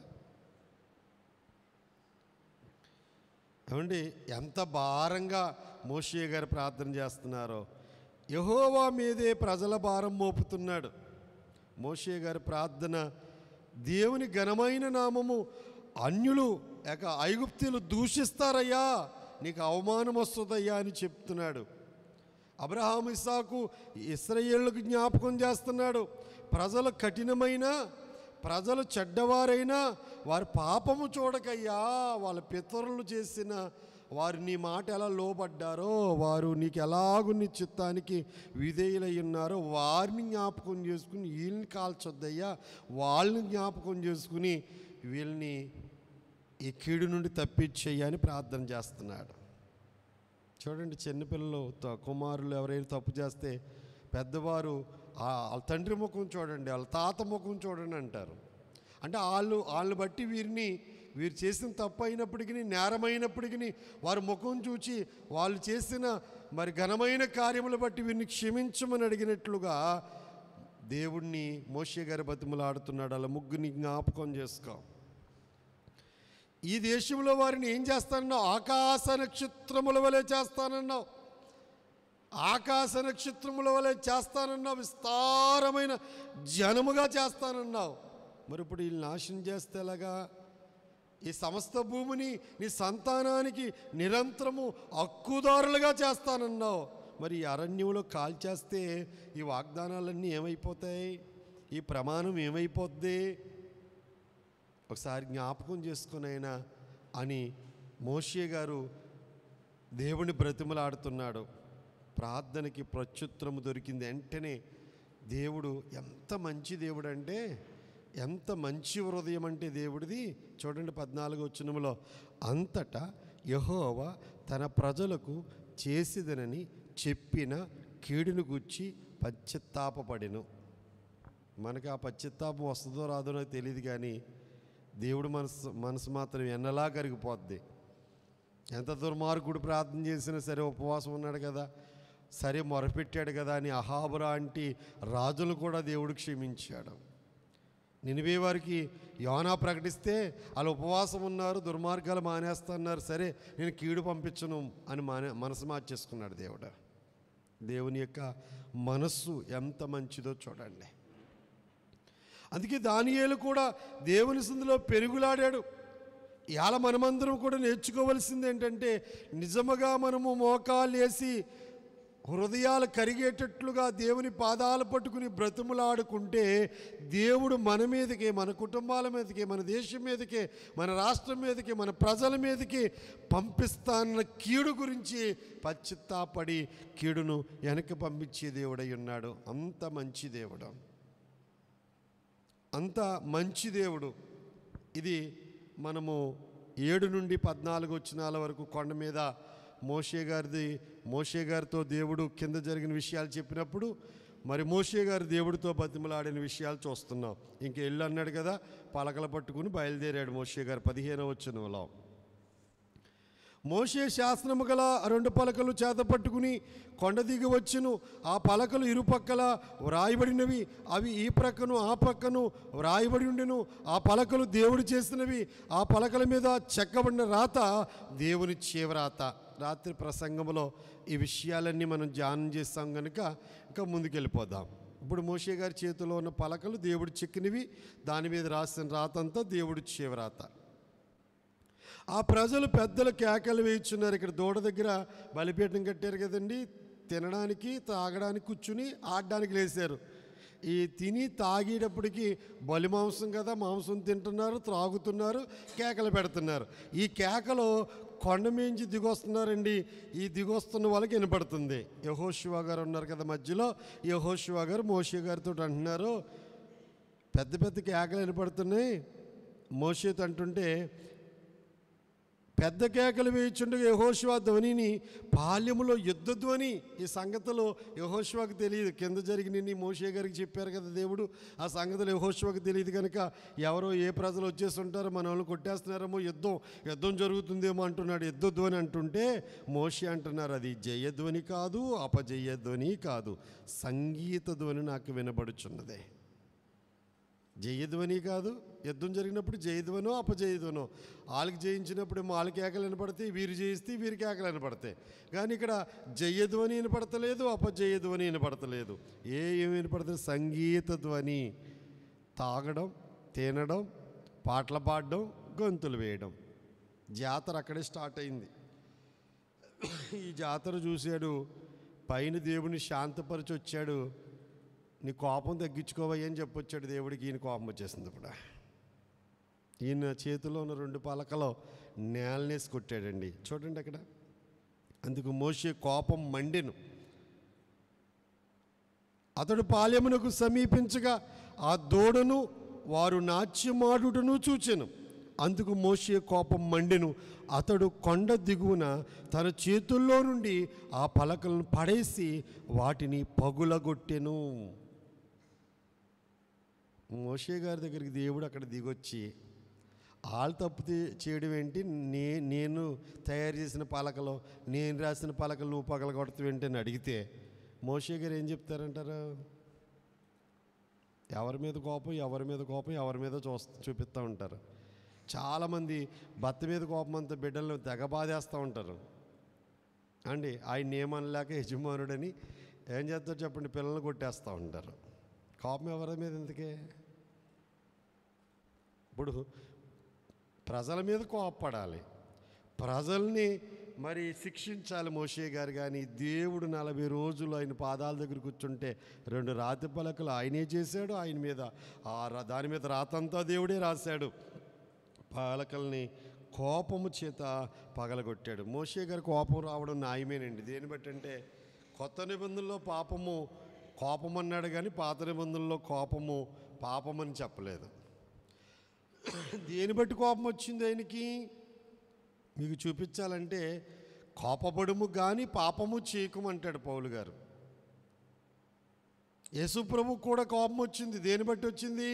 ఏమండి ఎంత భారంగా మోషయ్య గారు ప్రార్థన చేస్తున్నారో యహోవా మీదే ప్రజల భారం మోపుతున్నాడు మోషయ్య గారి ప్రార్థన దేవుని ఘనమైన నామము అన్యులు లేక ఐగుప్తులు దూషిస్తారయ్యా నీకు అవమానం వస్తుందయ్యా అని చెప్తున్నాడు అబ్రహాం ఇసాకు ఇస్రయేళ్లకు జ్ఞాపకం చేస్తున్నాడు ప్రజలు కఠినమైన ప్రజలు చెడ్డవారైనా వారి పాపము చూడకయ్యా వాళ్ళ పితరులు చేసిన వారు నీ మాట ఎలా లోబడ్డారో వారు నీకు ఎలాగు నీ చిత్తానికి విధేయులై ఉన్నారో వారిని జ్ఞాపకం చేసుకుని వీళ్ళని కాల్చొద్దయ్యా వాళ్ళని జ్ఞాపకం చేసుకుని వీళ్ళని ఈ కీడు నుండి తప్పించేయని ప్రార్థన చేస్తున్నాడు చూడండి చిన్నపిల్లలు కుమారులు ఎవరైనా తప్పు చేస్తే పెద్దవారు వాళ్ళ తండ్రి ముఖం చూడండి వాళ్ళ తాత ముఖం చూడండి అంటారు అంటే వాళ్ళు వాళ్ళని బట్టి వీరిని వీరు చేసిన తప్పు అయినప్పటికీ నేరమైనప్పటికీ వారి ముఖం చూచి వాళ్ళు చేసిన మరి ఘనమైన కార్యములు బట్టి వీరిని క్షమించమని అడిగినట్లుగా దేవుణ్ణి మోషే గారి బతిమలాడుతున్నాడు అలా ముగ్గుని జ్ఞాపకం చేసుకో ఈ దేశంలో వారిని ఏం చేస్తానన్నావు ఆకాశ నక్షత్రముల వలె చేస్తానన్నావు ఆకాశ నక్షత్రముల వలె చేస్తానన్నావు విస్తారమైన జనముగా చేస్తానన్నావు మరి ఇప్పుడు వీళ్ళు నాశనం చేస్తే ఎలాగా ఈ సమస్త భూమిని నీ సంతానానికి నిరంతరము హక్కుదారులుగా చేస్తానన్నావు మరి ఈ అరణ్యంలో కాల్చేస్తే ఈ వాగ్దానాలన్నీ ఏమైపోతాయి ఈ ప్రమాణం ఏమైపోద్ది ఒకసారి జ్ఞాపకం చేసుకునైనా అని మోషే గారు దేవుని బ్రతిమలాడుతున్నాడు ప్రార్థనకి ప్రత్యుత్తరము దొరికింది వెంటనే దేవుడు ఎంత మంచి దేవుడు అంటే ఎంత మంచి హృదయం అంటే దేవుడిది చూడండి పద్నాలుగు వచ్చినములో అంతటా యహోవ తన ప్రజలకు చేసిదనని చెప్పిన కీడును గుచ్చి పశ్చిత్తాపడిను మనకు ఆ పశ్చిత్తాపం వస్తుందో రాదోనో తెలియదు కానీ దేవుడు మనసు మనసు మాత్రం ఎన్నలా కరిగిపోద్ది ఎంత దుర్మార్గుడు ప్రార్థన చేసినా సరే ఉపవాసం ఉన్నాడు కదా సరే మొరపెట్టాడు కదా అని అహాబురా అంటే రాజులు కూడా దేవుడు క్షమించాడు నినివే వారికి యోనా ప్రకటిస్తే వాళ్ళు ఉపవాసం ఉన్నారు దుర్మార్గాలు మానేస్తున్నారు సరే నేను కీడు పంపించను అని మానే మనసు మార్చేసుకున్నాడు దేవుడు దేవుని యొక్క మనస్సు ఎంత మంచిదో చూడండి అందుకే దానియేలు కూడా దేవుని సందులో పెరుగులాడాడు ఇవాళ మనమందరం కూడా నేర్చుకోవలసింది ఏంటంటే నిజముగా మనము మోకాలేసి హృదయాలు కరిగేటట్లుగా దేవుని పాదాలు పట్టుకుని బ్రతుములాడుకుంటే దేవుడు మన మీదకే మన కుటుంబాల మీదకే మన దేశం మీదకే మన రాష్ట్రం మీదకే మన ప్రజల మీదకి పంపిస్తాన్న కీడు గురించి పశ్చిత్తాపడి కీడును వెనక్కి పంపించే దేవుడై ఉన్నాడు అంత మంచి దేవుడు అంత మంచి దేవుడు ఇది మనము ఏడు నుండి పద్నాలుగు వచ్చినాల వరకు కొండ మీద మోషే గారిది మోషే గారితో దేవుడు కింద జరిగిన విషయాలు చెప్పినప్పుడు మరి మోషే గారు దేవుడితో బతిమలాడిన విషయాలు చూస్తున్నాం ఇంకెళ్ళు అన్నాడు కదా పలకలు పట్టుకుని బయలుదేరాడు మోషే గారు పదిహేనవ వచ్చినలో మోషే శాసనము గల రెండు పలకలు చేతపట్టుకుని కొండ దిగి వచ్చును ఆ పలకలు ఇరుపక్కల వ్రాయబడినవి అవి ఈ ప్రక్కను ఆ ప్రక్కను వ్రాయబడి ఉండెను ఆ పలకలు దేవుడు చేసినవి ఆ పలకల మీద చెక్కబడిన రాత దేవుని చేవరాత రాత్రి ప్రసంగంలో ఈ విషయాలన్నీ మనం ధ్యానం చేస్తాం కనుక ఇంకా ముందుకెళ్ళిపోదాం ఇప్పుడు మోషే గారి చేతిలో ఉన్న పలకలు దేవుడు చెక్కినవి దాని మీద రాసిన రాతంతా దేవుడు చేవరాత ఆ ప్రజలు పెద్దలు కేకలు వేయించున్నారు ఇక్కడ దూడ దగ్గర బలిపీఠం కట్టారు కదండి తినడానికి తాగడానికి కూర్చుని ఆడడానికి లేచారు ఈ తిని తాగేటప్పటికి బలి మాంసం కదా మాంసం తింటున్నారు త్రాగుతున్నారు కేకలు పెడుతున్నారు ఈ కేకలు కొండ మించి దిగొస్తున్నారండి ఈ దిగొస్తున్న వాళ్ళకి వినపడుతుంది యహోశివా గారు ఉన్నారు కదా మధ్యలో యహోశివా గారు మోషే గారితో అంటున్నారు పెద్ద పెద్ద కేకలు వినపడుతున్నాయి మోషేతో అంటుంటే పెద్ద కేకలు వేయించుండగా యహోశివ ధ్వనిని బాల్యములో యుద్ధ ధ్వని ఈ సంగతిలో యహోశివకు తెలియదు కింద జరిగినని మోషే గారికి చెప్పారు కదా దేవుడు ఆ సంగతులు యహోశివకు తెలియదు కనుక ఎవరో ఏ ప్రజలు వచ్చేస్తుంటారో మన వాళ్ళు కొట్టేస్తున్నారేమో యుద్ధం యుద్ధం జరుగుతుందేమో అంటున్నాడు యుద్ధ ధ్వని అంటుంటే మోషే అంటున్నారు అది జయధ్వని కాదు అపజయ ధ్వని కాదు సంగీత ధ్వని నాకు వినబడుచున్నదే జయధ్వని కాదు యుద్ధం జరిగినప్పుడు జయధ్వను అపజయధ్వను వాళ్ళకి జయించినప్పుడు వాళ్ళకి ఏకలు వినపడతాయి వీరు జయిస్తే వీరికి ఏకలు వినపడతాయి కానీ ఇక్కడ జయధ్వని వినపడతలేదు అపజయధ్వని వినపడతలేదు ఏ ఏమి వినపడతలేదు సంగీత ధ్వని తాగడం తినడం పాటలు పాడడం గొంతులు వేయడం జాతర అక్కడే స్టార్ట్ అయింది ఈ జాతర చూశాడు పైన దేవుడిని శాంతపరిచి వచ్చాడు నీ కోపం తగ్గించుకోవయ్యని చెప్పొచ్చాడు దేవుడికి ఈయన కోపం వచ్చేసింది ఇప్పుడు ఈయన చేతిలో ఉన్న రెండు పలకలో నేలనేసి కొట్టాడండి చూడండి అక్కడ అందుకు మోసే కోపం మండెను అతడు పాలెమునకు సమీపించగా ఆ దూడను వారు నాట్యమాడుటను చూచెను అందుకు మోసే కోపం మండెను అతడు కొండ దిగువన తన చేతుల్లో నుండి ఆ పలకలను పడేసి వాటిని పగులగొట్టెను మోసే గారి దగ్గరికి దేవుడు అక్కడ దిగొచ్చి వాళ్ళు తప్పు చేయడం ఏంటి నే నేను తయారు చేసిన పలకలు నేను రాసిన పలకలు నువ్వు పగల కొడతావు ఏంటి అని అడిగితే మోషే గారు ఏం చెప్తారంటారు ఎవరి మీద కోపం ఎవరి మీద కోపం ఎవరి మీద చూ చూపిస్తూ ఉంటారు చాలామంది భర్త మీద కోపం అంత బిడ్డలను తెగబాదేస్తూ ఉంటారు అండి ఆయన లేక యజమానుడని ఏం చేస్తారు చెప్పండి పిల్లల్ని కొట్టేస్తూ ఉంటారు కోపం ఎవరి మీద ఎందుకే ఇప్పుడు ప్రజల మీద కోపడాలి ప్రజల్ని మరి శిక్షించాలి మోషే గారు కానీ దేవుడు నలభై రోజులు ఆయన పాదాల దగ్గర కూర్చుంటే రెండు రాతి పలకలు ఆయనే చేశాడు ఆయన మీద ఆ దాని మీద రాతంతా దేవుడే రాశాడు పలకల్ని కోపము చేత పగలగొట్టాడు మోషే గారు కోపం రావడం న్యాయమేనండి దేని బట్టి అంటే కొత్త నిబంధనలో పాపము కోపం అన్నాడు కానీ పాత నిబంధనలో కోపము పాపమని చెప్పలేదు దేని బట్టి కోపం వచ్చింది ఆయనకి మీకు చూపించాలంటే కోపపడుము కానీ పాపము చేయకమంటాడు పౌలు గారు యేసుప్రభు కూడా కోపం వచ్చింది దేని బట్టి వచ్చింది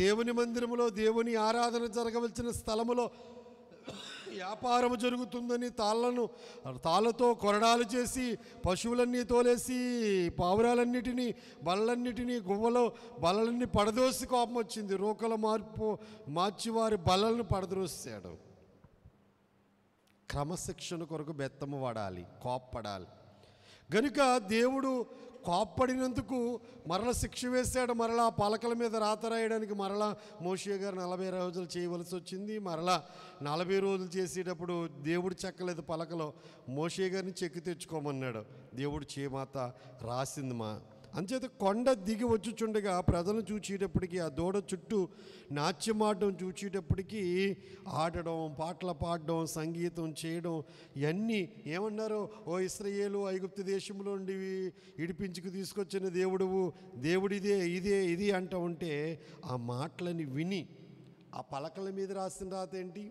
దేవుని మందిరంలో దేవుని ఆరాధన జరగవలసిన స్థలములో వ్యాపారం జరుగుతుందని తాళ్లను తాళ్ళతో కొరడాలు చేసి పశువులన్నీ తోలేసి పావురాలన్నిటినీ బలలన్నిటినీ గువ్వలో బలలన్నీ పడదోసి కోపం వచ్చింది రోకల మార్పు మార్చి వారి బలలను పడదోసాడు క్రమశిక్షణ కొరకు బెత్తము వాడాలి కోప్పడాలి గనుక దేవుడు కోప్పడినందుకు మరల శిక్ష వేశాడు మరలా పలకల మీద రాత రాయడానికి మరలా మోషియ గారు నలభై రోజులు చేయవలసి వచ్చింది మరలా నలభై రోజులు చేసేటప్పుడు దేవుడు చెక్కలేదు పలకలో మోషే గారిని చెక్కి తెచ్చుకోమన్నాడు దేవుడు చేయమాత రాసింది మా అంచేత కొండ దిగి వచ్చుచుండగా ప్రజలను చూచేటప్పటికీ ఆ దూడ చుట్టూ నాట్యమాటం చూచేటప్పటికీ ఆడడం పాటలు పాడడం సంగీతం చేయడం ఇవన్నీ ఏమన్నారు ఓ ఇస్రయేలు ఐగుప్తి దేశంలో ఉండివి ఇడిపించుకు తీసుకొచ్చిన దేవుడువు దేవుడిదే ఇదే ఇది అంట ఉంటే ఆ మాటలని విని ఆ పలకల మీద రాసిన రాత ఏంటి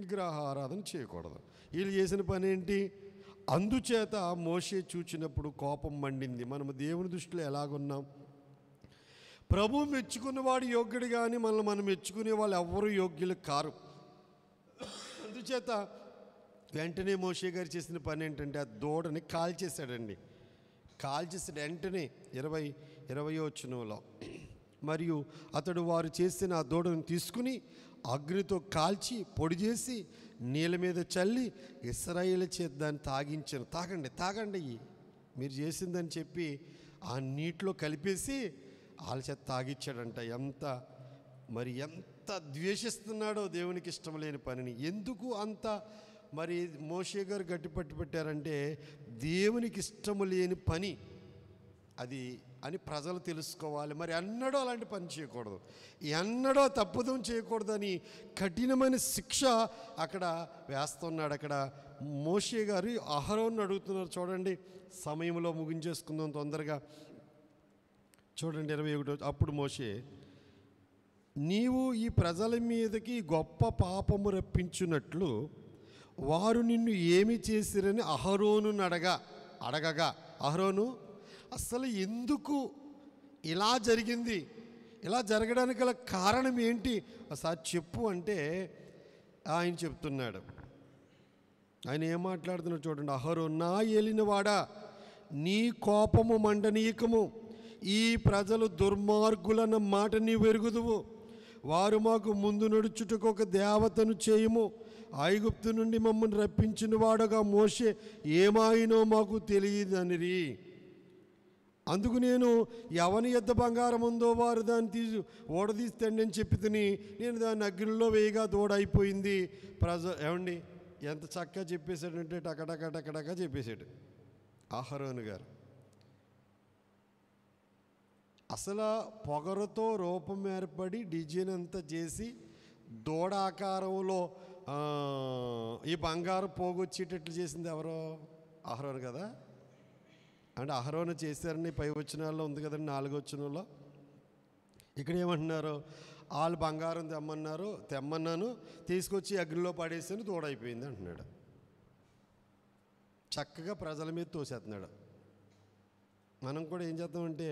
విగ్రహారాధన చేయకూడదు వీళ్ళు చేసిన పని ఏంటి అందుచేత మోషే చూచినప్పుడు కోపం మండింది మనము దేవుని దృష్టిలో ఎలాగున్నాం ప్రభు మెచ్చుకున్నవాడు యోగ్యుడు కానీ మనల్ని మనం మెచ్చుకునే వాళ్ళు ఎవ్వరూ యోగ్యులు కారు అందుచేత వెంటనే మోషే గారు చేసిన పని ఏంటంటే ఆ దూడని కాల్చేశాడండి కాల్చేసాడు వెంటనే ఇరవై ఇరవై వచ్చునలో మరియు అతడు వారు చేసిన ఆ దూడను తీసుకుని అగ్నితో కాల్చి పొడి చేసి నీళ్ళ మీద చల్లి ఇస్రాయిల్ చేతి దాన్ని తాగించను తాగండి తాగండి మీరు చేసిందని చెప్పి ఆ నీటిలో కలిపేసి వాళ్ళ చేత తాగిచ్చాడంట ఎంత మరి ఎంత ద్వేషిస్తున్నాడో దేవునికి ఇష్టం లేని పనిని ఎందుకు అంత మరి మోషే గారు గట్టిపట్టి పెట్టారంటే దేవునికి ఇష్టము లేని పని అది అని ప్రజలు తెలుసుకోవాలి మరి ఎన్నడో అలాంటి పని చేయకూడదు ఎన్నడో తప్పుదం చేయకూడదని కఠినమైన శిక్ష అక్కడ వేస్తున్నాడు అక్కడ మోషే గారు ఆహారం అడుగుతున్నారు చూడండి సమయంలో ముగించేసుకుందాం తొందరగా చూడండి ఇరవై ఒకటో అప్పుడు మోషే నీవు ఈ ప్రజల మీదకి గొప్ప పాపము రప్పించున్నట్లు వారు నిన్ను ఏమి చేసిరని అహరోను అడగా అడగగా అహరోను అసలు ఎందుకు ఇలా జరిగింది ఇలా జరగడానికి గల కారణం ఏంటి ఒకసారి చెప్పు అంటే ఆయన చెప్తున్నాడు ఆయన ఏం మాట్లాడుతున్నాడు చూడండి అహరు నా ఏలినవాడా నీ కోపము మండనీయకము ఈ ప్రజలు దుర్మార్గులన్న మాట నీ వెరుగుదువు వారు మాకు ముందు నడుచుటకు ఒక దేవతను చేయము ఐగుప్తు నుండి మమ్మల్ని రప్పించిన వాడుగా మోసే ఏమాయినో మాకు తెలియదనిరి అందుకు నేను ఎవని ఎద్ద బంగారం ఉందో వారు దాన్ని తీసి ఓడదీస్తండి అని చెప్పి తిని నేను దాన్ని అగ్నిలో వేయగా దూడైపోయింది ప్రజ ఏమండి ఎంత చక్కగా చెప్పేశాడంటే టకటక టకటక చెప్పేశాడు ఆహరోను గారు అసలు పొగరతో రూపం ఏర్పడి డిజైన్ అంతా చేసి దూడ ఆకారంలో ఈ బంగారు పోగొచ్చేటట్లు చేసింది ఎవరో ఆహరోను కదా అంటే అహరోన చేశారని పై వచ్చినాల్లో ఉంది కదండి నాలుగు వచనంలో ఇక్కడ ఏమంటున్నారు వాళ్ళు బంగారం తెమ్మన్నారు తెమ్మన్నాను తీసుకొచ్చి అగ్నిలో పడేసాను తోడైపోయింది అంటున్నాడు చక్కగా ప్రజల మీద తోసేస్తున్నాడు మనం కూడా ఏం చేద్దామంటే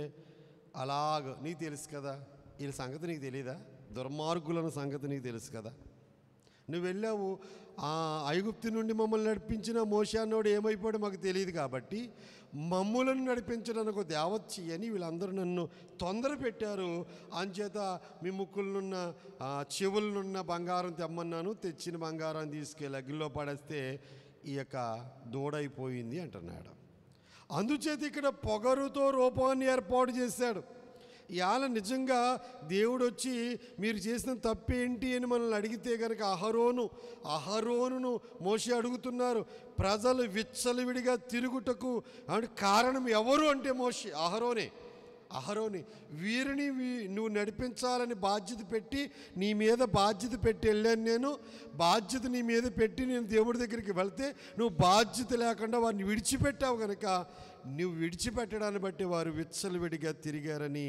అలాగ నీకు తెలుసు కదా వీళ్ళ సంగతి నీకు తెలియదా దుర్మార్గులను సంగతి నీకు తెలుసు కదా నువ్వు వెళ్ళావు ఆ ఐగుప్తి నుండి మమ్మల్ని నడిపించిన మోషానోడు ఏమైపోయాడు మాకు తెలియదు కాబట్టి మమ్ములను నడిపించడానికి ఒక దేవచ్చి అని వీళ్ళందరూ నన్ను తొందర పెట్టారు అంచేత మీ ముక్కులనున్న చెవులనున్న బంగారం తెమ్మన్నాను తెచ్చిన బంగారం తీసుకెళ్ళి అగ్గిలో పడేస్తే ఈ యొక్క దూడైపోయింది అంటున్నాడు అందుచేత ఇక్కడ పొగరుతో రూపాన్ని ఏర్పాటు చేశాడు ఇవాళ నిజంగా దేవుడు వచ్చి మీరు చేసిన తప్పేంటి అని మనల్ని అడిగితే కనుక అహరోను అహరోను మోసి అడుగుతున్నారు ప్రజలు విచ్చలవిడిగా తిరుగుటకు కారణం ఎవరు అంటే మోసి అహరోనే అహరోని వీరిని నువ్వు నడిపించాలని బాధ్యత పెట్టి నీ మీద బాధ్యత పెట్టి వెళ్ళాను నేను బాధ్యత నీ మీద పెట్టి నేను దేవుడి దగ్గరికి వెళితే నువ్వు బాధ్యత లేకుండా వారిని విడిచిపెట్టావు కనుక నువ్వు విడిచిపెట్టడాన్ని బట్టి వారు విచ్చలు విడిగా తిరిగారని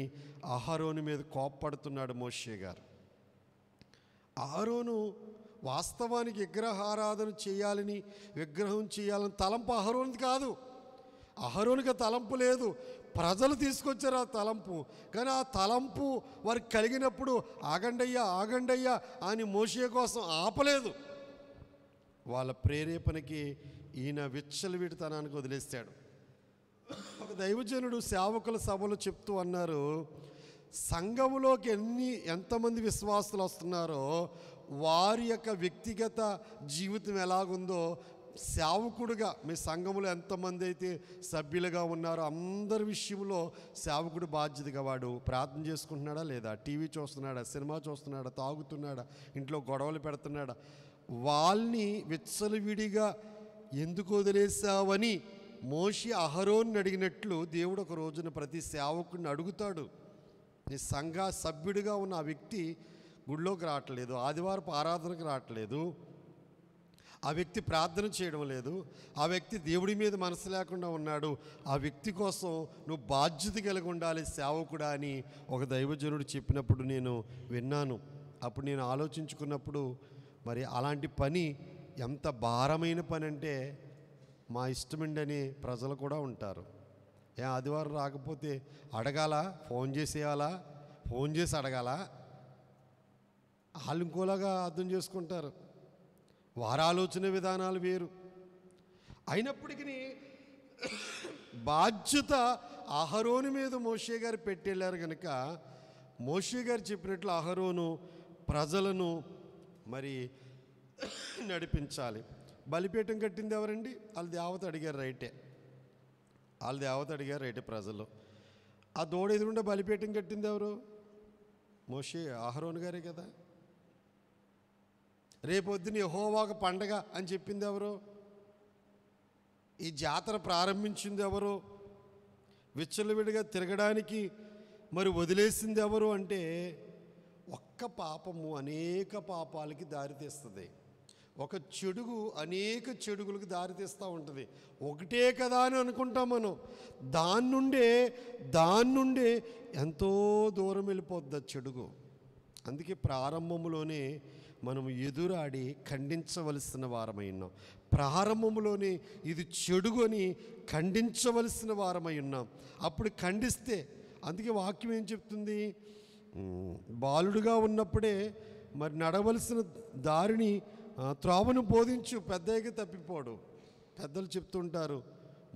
ఆహారోని మీద కోప్పడుతున్నాడు మోషే గారు ఆహరోను వాస్తవానికి విగ్రహారాధన చేయాలని విగ్రహం చేయాలని తలంపు అహరోనిది కాదు అహరోనికి తలంపు లేదు ప్రజలు తీసుకొచ్చారు ఆ తలంపు కానీ ఆ తలంపు వారికి కలిగినప్పుడు ఆగండయ్యా ఆగండయ్యా అని మోషే కోసం ఆపలేదు వాళ్ళ ప్రేరేపణకి ఈయన విచ్చలవిడితనానికి వదిలేస్తాడు దైవజనుడు సేవకుల సభలు చెప్తూ అన్నారు సంఘములోకి ఎన్ని ఎంతమంది విశ్వాసులు వస్తున్నారో వారి యొక్క వ్యక్తిగత జీవితం ఎలాగుందో సేవకుడుగా మీ సంఘములో ఎంతమంది అయితే సభ్యులుగా ఉన్నారో అందరి విషయంలో సేవకుడు బాధ్యతగా వాడు ప్రార్థన చేసుకుంటున్నాడా లేదా టీవీ చూస్తున్నాడా సినిమా చూస్తున్నాడా తాగుతున్నాడా ఇంట్లో గొడవలు పెడుతున్నాడా వాళ్ళని విచ్చలవిడిగా ఎందుకు వదిలేసావని మోషి అహరోన్ అడిగినట్లు దేవుడు ఒక రోజున ప్రతి సేవకుడిని అడుగుతాడు నీ సంఘ సభ్యుడిగా ఉన్న ఆ వ్యక్తి గుళ్ళోకి రావట్లేదు ఆదివారపు ఆరాధనకు రావట్లేదు ఆ వ్యక్తి ప్రార్థన చేయడం లేదు ఆ వ్యక్తి దేవుడి మీద మనసు లేకుండా ఉన్నాడు ఆ వ్యక్తి కోసం నువ్వు బాధ్యత కలిగి ఉండాలి సేవకుడా అని ఒక దైవజనుడు చెప్పినప్పుడు నేను విన్నాను అప్పుడు నేను ఆలోచించుకున్నప్పుడు మరి అలాంటి పని ఎంత భారమైన పని అంటే మా ఇష్టమండని ప్రజలు కూడా ఉంటారు ఏ ఆదివారం రాకపోతే అడగాల ఫోన్ చేసేయాలా ఫోన్ చేసి అడగాల వాళ్ళు ఇంకోలాగా అర్థం చేసుకుంటారు వారు ఆలోచన విధానాలు వేరు అయినప్పటికీ బాధ్యత అహరోని మీద మోషే గారు పెట్టెళ్ళారు కనుక మోషే గారు చెప్పినట్లు అహరోను ప్రజలను మరి నడిపించాలి బలిపీఠం కట్టింది ఎవరండి వాళ్ళ దేవత అడిగారు రైటే వాళ్ళ దేవత అడిగారు రైటే ప్రజలు ఆ దోడ ఎదురుండే బలిపీఠం కట్టింది ఎవరు మోషే ఆహరోన్ గారే కదా రేపొద్దున హోవాక పండగ అని చెప్పింది ఎవరు ఈ జాతర ప్రారంభించింది ఎవరు విచ్చలవిడిగా తిరగడానికి మరి వదిలేసింది ఎవరు అంటే ఒక్క పాపము అనేక పాపాలకి దారితీస్తుంది ఒక చెడుగు అనేక చెడుగులకు దారితీస్తూ ఉంటుంది ఒకటే కదా అని అనుకుంటాం మనం దాని నుండే దాని నుండే ఎంతో దూరం వెళ్ళిపోద్ది చెడుగు అందుకే ప్రారంభంలోనే మనం ఎదురాడి ఖండించవలసిన వారమై ఉన్నాం ప్రారంభంలోనే ఇది చెడుగు అని ఖండించవలసిన వారమై ఉన్నాం అప్పుడు ఖండిస్తే అందుకే వాక్యం ఏం చెప్తుంది బాలుడుగా ఉన్నప్పుడే మరి నడవలసిన దారిని త్రోవను బోధించు పెద్దయ్యకి తప్పిపోడు పెద్దలు చెప్తుంటారు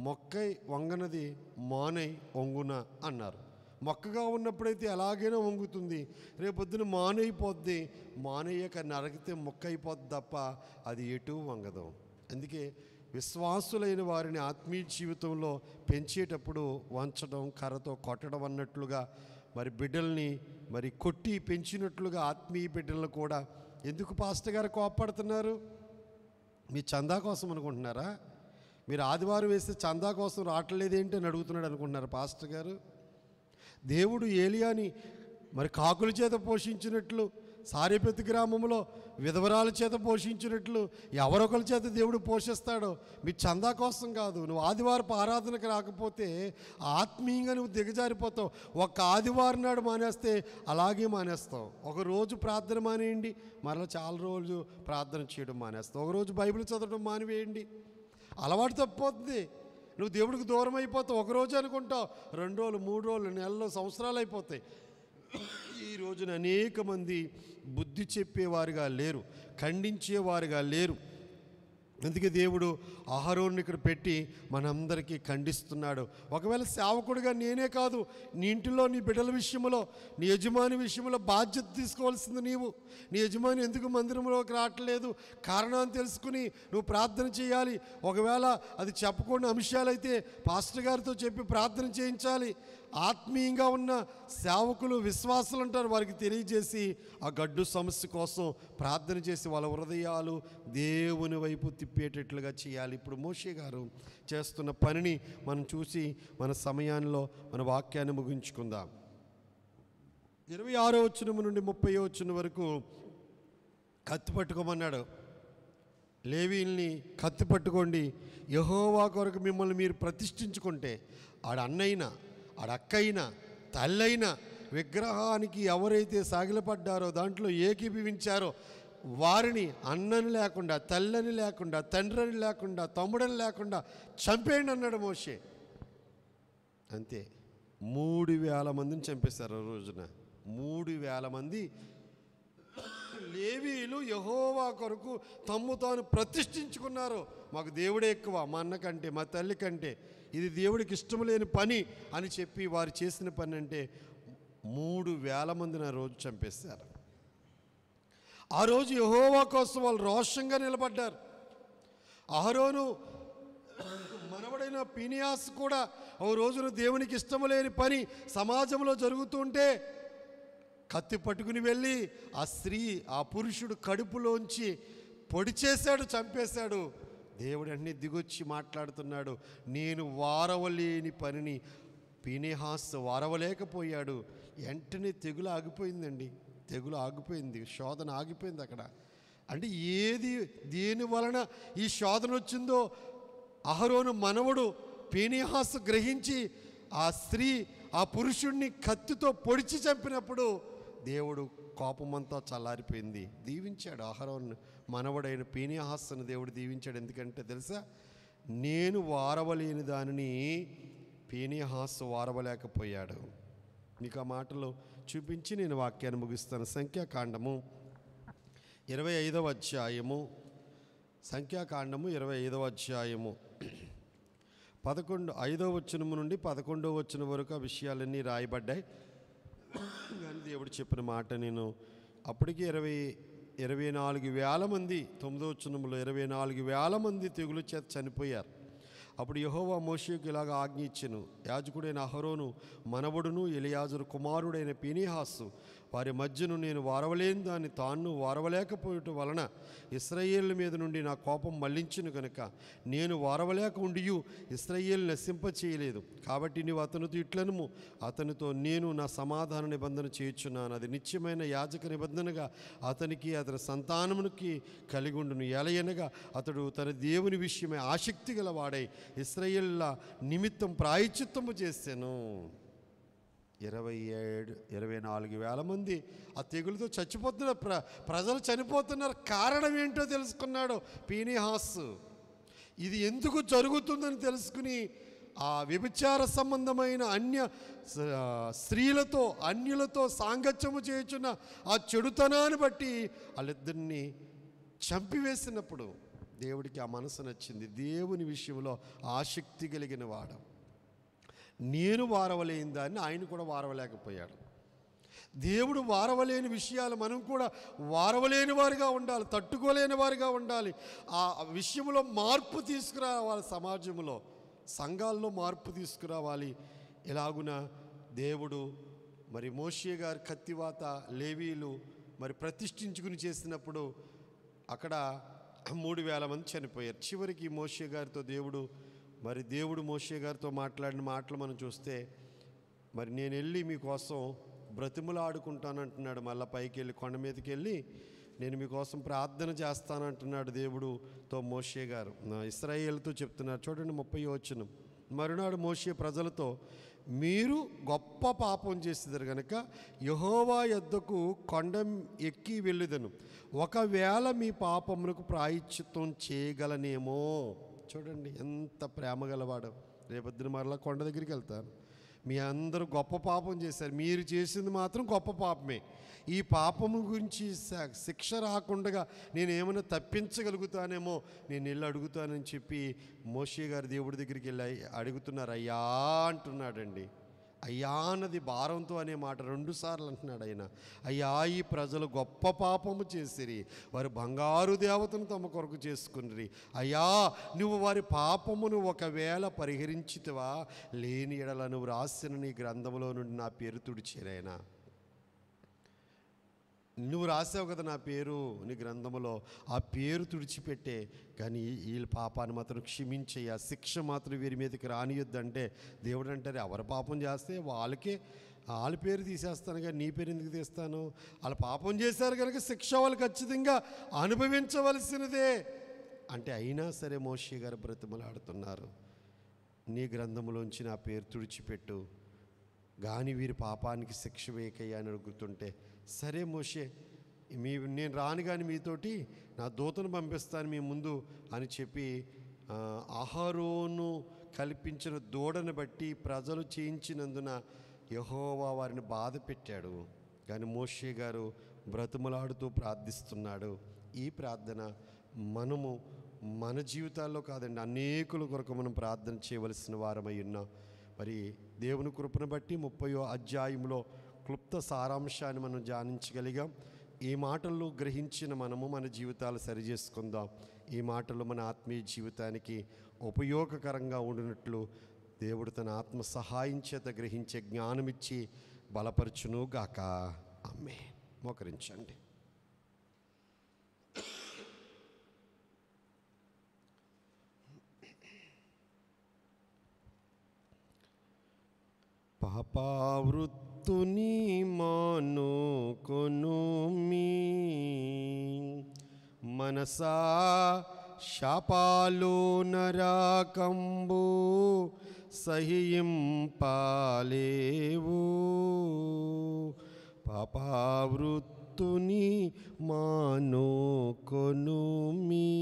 మొక్కై వంగనది మానై వంగున అన్నారు మొక్కగా ఉన్నప్పుడైతే ఎలాగైనా వంగుతుంది రేపొద్దున మానైపోద్ది మానయ్యక నరగితే మొక్క అయిపోద్ది తప్ప అది ఎటు వంగదు అందుకే విశ్వాసులైన వారిని ఆత్మీయ జీవితంలో పెంచేటప్పుడు వంచడం కర్రతో కొట్టడం అన్నట్లుగా మరి బిడ్డల్ని మరి కొట్టి పెంచినట్లుగా ఆత్మీయ బిడ్డలను కూడా ఎందుకు పాస్టర్ గారు కోపడుతున్నారు మీ చందా కోసం అనుకుంటున్నారా మీరు ఆదివారం వేస్తే చందా కోసం రావట్లేదు ఏంటి అని అడుగుతున్నాడు అనుకుంటున్నారు పాస్టర్ గారు దేవుడు ఏలియాని మరి కాకుల చేత పోషించినట్లు సారిపెతి గ్రామంలో విధవరాల చేత పోషించినట్లు ఎవరొకరి చేత దేవుడు పోషిస్తాడో మీ చందా కోసం కాదు నువ్వు ఆదివారపు ఆరాధనకు రాకపోతే ఆత్మీయంగా నువ్వు దిగజారిపోతావు ఒక్క ఆదివారం నాడు మానేస్తే అలాగే మానేస్తావు ఒకరోజు ప్రార్థన మానేయండి మరలా చాలా రోజు ప్రార్థన చేయడం మానేస్తావు ఒకరోజు బైబిల్ చదవడం మానివేయండి అలవాటు తప్పిపోతుంది నువ్వు దేవుడికి దూరం అయిపోతావు ఒకరోజు అనుకుంటావు రెండు రోజులు మూడు రోజులు నెలలో సంవత్సరాలు అయిపోతాయి రోజున అనేక మంది బుద్ధి చెప్పేవారుగా లేరు ఖండించేవారుగా లేరు అందుకే దేవుడు ఆహారోని ఇక్కడ పెట్టి మనందరికీ ఖండిస్తున్నాడు ఒకవేళ సేవకుడిగా నేనే కాదు నీ ఇంటిలో నీ బిడ్డల విషయంలో నీ యజమాని విషయంలో బాధ్యత తీసుకోవాల్సింది నీవు నీ యజమాని ఎందుకు మందిరంలోకి రావట్లేదు కారణాన్ని తెలుసుకుని నువ్వు ప్రార్థన చేయాలి ఒకవేళ అది చెప్పకుండా అంశాలైతే పాస్టర్ గారితో చెప్పి ప్రార్థన చేయించాలి ఆత్మీయంగా ఉన్న సేవకులు విశ్వాసులు అంటారు వారికి తెలియజేసి ఆ గడ్డు సమస్య కోసం ప్రార్థన చేసి వాళ్ళ హృదయాలు దేవుని వైపు తిప్పేటట్లుగా చేయాలి ఇప్పుడు మోషే గారు చేస్తున్న పనిని మనం చూసి మన సమయాల్లో మన వాక్యాన్ని ముగించుకుందాం ఇరవై ఆరో వచ్చిన నుండి ముప్పై వచ్చిన వరకు కత్తి పట్టుకోమన్నాడు లేవీల్ని కత్తి పట్టుకోండి యహోవా కొరకు మిమ్మల్ని మీరు ప్రతిష్ఠించుకుంటే ఆడ అన్నైనా అడక్కైనా తల్లైన విగ్రహానికి ఎవరైతే సాగిలపడ్డారో దాంట్లో ఏకీభవించారో వారిని అన్నని లేకుండా తల్లని లేకుండా తండ్రిని లేకుండా తమ్ముడని లేకుండా చంపేయండి అన్నాడు మోషే అంతే మూడు వేల మందిని చంపేశారు ఆ రోజున మూడు వేల మంది లేవీలు యహోవా కొరకు తమ్ము తాను ప్రతిష్ఠించుకున్నారు మాకు దేవుడే ఎక్కువ మా అన్న కంటే మా తల్లి కంటే ఇది దేవుడికి ఇష్టం లేని పని అని చెప్పి వారు చేసిన పని అంటే మూడు వేల మంది నా రోజు చంపేశారు ఆ రోజు యహోవా కోసం వాళ్ళు రోషంగా నిలబడ్డారు ఆరోను మనవడైన పీనియాస్ కూడా ఓ రోజున దేవునికి ఇష్టం లేని పని సమాజంలో జరుగుతుంటే కత్తి పట్టుకుని వెళ్ళి ఆ స్త్రీ ఆ పురుషుడు కడుపులోంచి పొడి చేశాడు చంపేశాడు దేవుడు అన్ని దిగొచ్చి మాట్లాడుతున్నాడు నేను వారవలేని పనిని పినిహాస్ వారవలేకపోయాడు వెంటనే తెగులు ఆగిపోయిందండి తెగులు ఆగిపోయింది శోధన ఆగిపోయింది అక్కడ అంటే ఏది దేని వలన ఈ శోధన వచ్చిందో అహరోను మనవడు పీనేహాస్ గ్రహించి ఆ స్త్రీ ఆ పురుషుణ్ణి కత్తితో పొడిచి చంపినప్పుడు దేవుడు కోపమంతా చల్లారిపోయింది దీవించాడు ఆహారం మనవడైన పీనిహాస్సును దేవుడు దీవించాడు ఎందుకంటే తెలుసా నేను వారవలేని దానిని పీనిహాస్సు వారవలేకపోయాడు నీకు ఆ మాటలు చూపించి నేను వాక్యాన్ని ముగిస్తాను సంఖ్యాకాండము ఇరవై ఐదవ అధ్యాయము సంఖ్యాకాండము ఇరవై ఐదవ అధ్యాయము పదకొండు ఐదవ వచ్చినము నుండి పదకొండవ వచ్చిన వరకు ఆ విషయాలన్నీ రాయబడ్డాయి కానీ దేవుడు చెప్పిన మాట నేను అప్పటికి ఇరవై ఇరవై నాలుగు వేల మంది తొమ్మిదో చిన్నంలో ఇరవై నాలుగు వేల మంది తెగులు చేత చనిపోయారు అప్పుడు యహోవా మోషకు ఇలాగ ఆజ్ఞ ఇచ్చాను యాజకుడైన అహరోను మనవడును ఎలియాజరు కుమారుడైన పినీహాసు వారి మధ్యను నేను వారవలేని దాన్ని తాను వారవలేకపోయటం వలన ఇస్రయేళ్ల మీద నుండి నా కోపం మళ్లించును కనుక నేను వారవలేక ఉండియు ఇస్రయేల్ నశింప చేయలేదు కాబట్టి నీవు అతనితో ఇట్లనము అతనితో నేను నా సమాధాన నిబంధన చేయుచున్నాను అది నిత్యమైన యాజక నిబంధనగా అతనికి అతని సంతానమునికి కలిగి ఉండును ఎలయనగా అతడు తన దేవుని విషయమే ఆసక్తి గల వాడై నిమిత్తం ప్రాయచిత్తము చేశాను ఇరవై ఏడు ఇరవై నాలుగు వేల మంది ఆ తెగులతో చచ్చిపోతున్న ప్ర ప్రజలు చనిపోతున్నారు కారణం ఏంటో తెలుసుకున్నాడు పీనిహాస్ ఇది ఎందుకు జరుగుతుందని తెలుసుకుని ఆ వ్యభిచార సంబంధమైన అన్య స్త్రీలతో అన్యులతో సాంగత్యము చేయుచున్న ఆ చెడుతనాన్ని బట్టి వాళ్ళిద్దరిని చంపివేసినప్పుడు దేవుడికి ఆ మనసు నచ్చింది దేవుని విషయంలో ఆసక్తి కలిగిన వాడు నేను వారవలేని దాన్ని ఆయన కూడా వారవలేకపోయాడు దేవుడు వారవలేని విషయాలు మనం కూడా వారవలేని వారిగా ఉండాలి తట్టుకోలేని వారిగా ఉండాలి ఆ విషయంలో మార్పు తీసుకురావాలి సమాజంలో సంఘాల్లో మార్పు తీసుకురావాలి ఇలాగున దేవుడు మరి మోషియ గారు కత్తివాత లేవీలు మరి ప్రతిష్ఠించుకుని చేసినప్పుడు అక్కడ మూడు వేల మంది చనిపోయారు చివరికి మోషియ గారితో దేవుడు మరి దేవుడు మోషే గారితో మాట్లాడిన మాటలు మనం చూస్తే మరి నేను వెళ్ళి మీకోసం బ్రతిములాడుకుంటానంటున్నాడు మళ్ళీ పైకి వెళ్ళి కొండ మీదకి వెళ్ళి నేను మీకోసం ప్రార్థన చేస్తానంటున్నాడు దేవుడుతో మోషే గారు ఇస్రాయేల్తో చెప్తున్నారు చూడండి ముప్పై వచ్చిన మరునాడు మోషే ప్రజలతో మీరు గొప్ప పాపం చేసేదారు కనుక యహోవా యొద్దకు కొండ ఎక్కి వెళ్ళేదను ఒకవేళ మీ పాపములకు ప్రాయశ్చిత్తం చేయగలనేమో చూడండి ఎంత ప్రేమ గలవాడు రేపొద్దున మరలా కొండ దగ్గరికి వెళ్తాను మీ అందరూ గొప్ప పాపం చేశారు మీరు చేసింది మాత్రం గొప్ప పాపమే ఈ పాపము గురించి శిక్ష రాకుండా నేనేమైనా తప్పించగలుగుతానేమో నేను ఇల్లు అడుగుతానని చెప్పి మోషి గారు దేవుడి దగ్గరికి వెళ్ళి అడుగుతున్నారు అయ్యా అంటున్నాడండి అయ్యా అన్నది భారంతో అనే మాట రెండుసార్లు అంటున్నాడు ఆయన అయ్యా ఈ ప్రజలు గొప్ప పాపము చేసిరి వారి బంగారు దేవతను తమ కొరకు చేసుకుని అయ్యా నువ్వు వారి పాపమును ఒకవేళ పరిహరించితివా లేని ఎడల నువ్వు రాసిన నీ గ్రంథంలో నుండి నా పేరు తుడిచేనైనా నువ్వు రాసావు కదా నా పేరు నీ గ్రంథములో ఆ పేరు తుడిచిపెట్టే కానీ వీళ్ళ పాపాన్ని మాత్రం క్షమించే ఆ శిక్ష మాత్రం వీరి మీదకి రానియొద్దంటే దేవుడు అంటారు ఎవరి పాపం చేస్తే వాళ్ళకే వాళ్ళ పేరు తీసేస్తాను కానీ నీ పేరు ఎందుకు తీస్తాను వాళ్ళ పాపం చేశారు కనుక శిక్ష వాళ్ళు ఖచ్చితంగా అనుభవించవలసినదే అంటే అయినా సరే మోషి గారు బ్రతిమలాడుతున్నారు నీ గ్రంథంలోంచి నా పేరు తుడిచిపెట్టు గాని వీరి పాపానికి శిక్ష వేకయ్యా అని అడుగుతుంటే సరే మోషే మీ నేను రాను కానీ మీతోటి నా దూతను పంపిస్తాను మీ ముందు అని చెప్పి ఆహారోను కల్పించిన దూడను బట్టి ప్రజలు చేయించినందున యహోవా వారిని బాధ పెట్టాడు కానీ మోషే గారు బ్రతుములాడుతూ ప్రార్థిస్తున్నాడు ఈ ప్రార్థన మనము మన జీవితాల్లో కాదండి అనేకుల కొరకు మనం ప్రార్థన చేయవలసిన వారమై ఉన్నాం మరి దేవుని కృపను బట్టి ముప్పయో అధ్యాయంలో క్లుప్త సారాంశాన్ని మనం ధ్యానించగలిగాం ఈ మాటల్లో గ్రహించిన మనము మన జీవితాలు సరి చేసుకుందాం ఈ మాటలు మన ఆత్మీయ జీవితానికి ఉపయోగకరంగా ఉండినట్లు దేవుడు తన ఆత్మ సహాయం చేత గ్రహించే జ్ఞానమిచ్చి బలపరచునుగాక అమ్మే మోకరించండి పాపావృత్ তুমি মন কনুমি मनसा शापालो नराकम्बो सहिं पालेवो पापावृत्तुनि मानो कोनुमि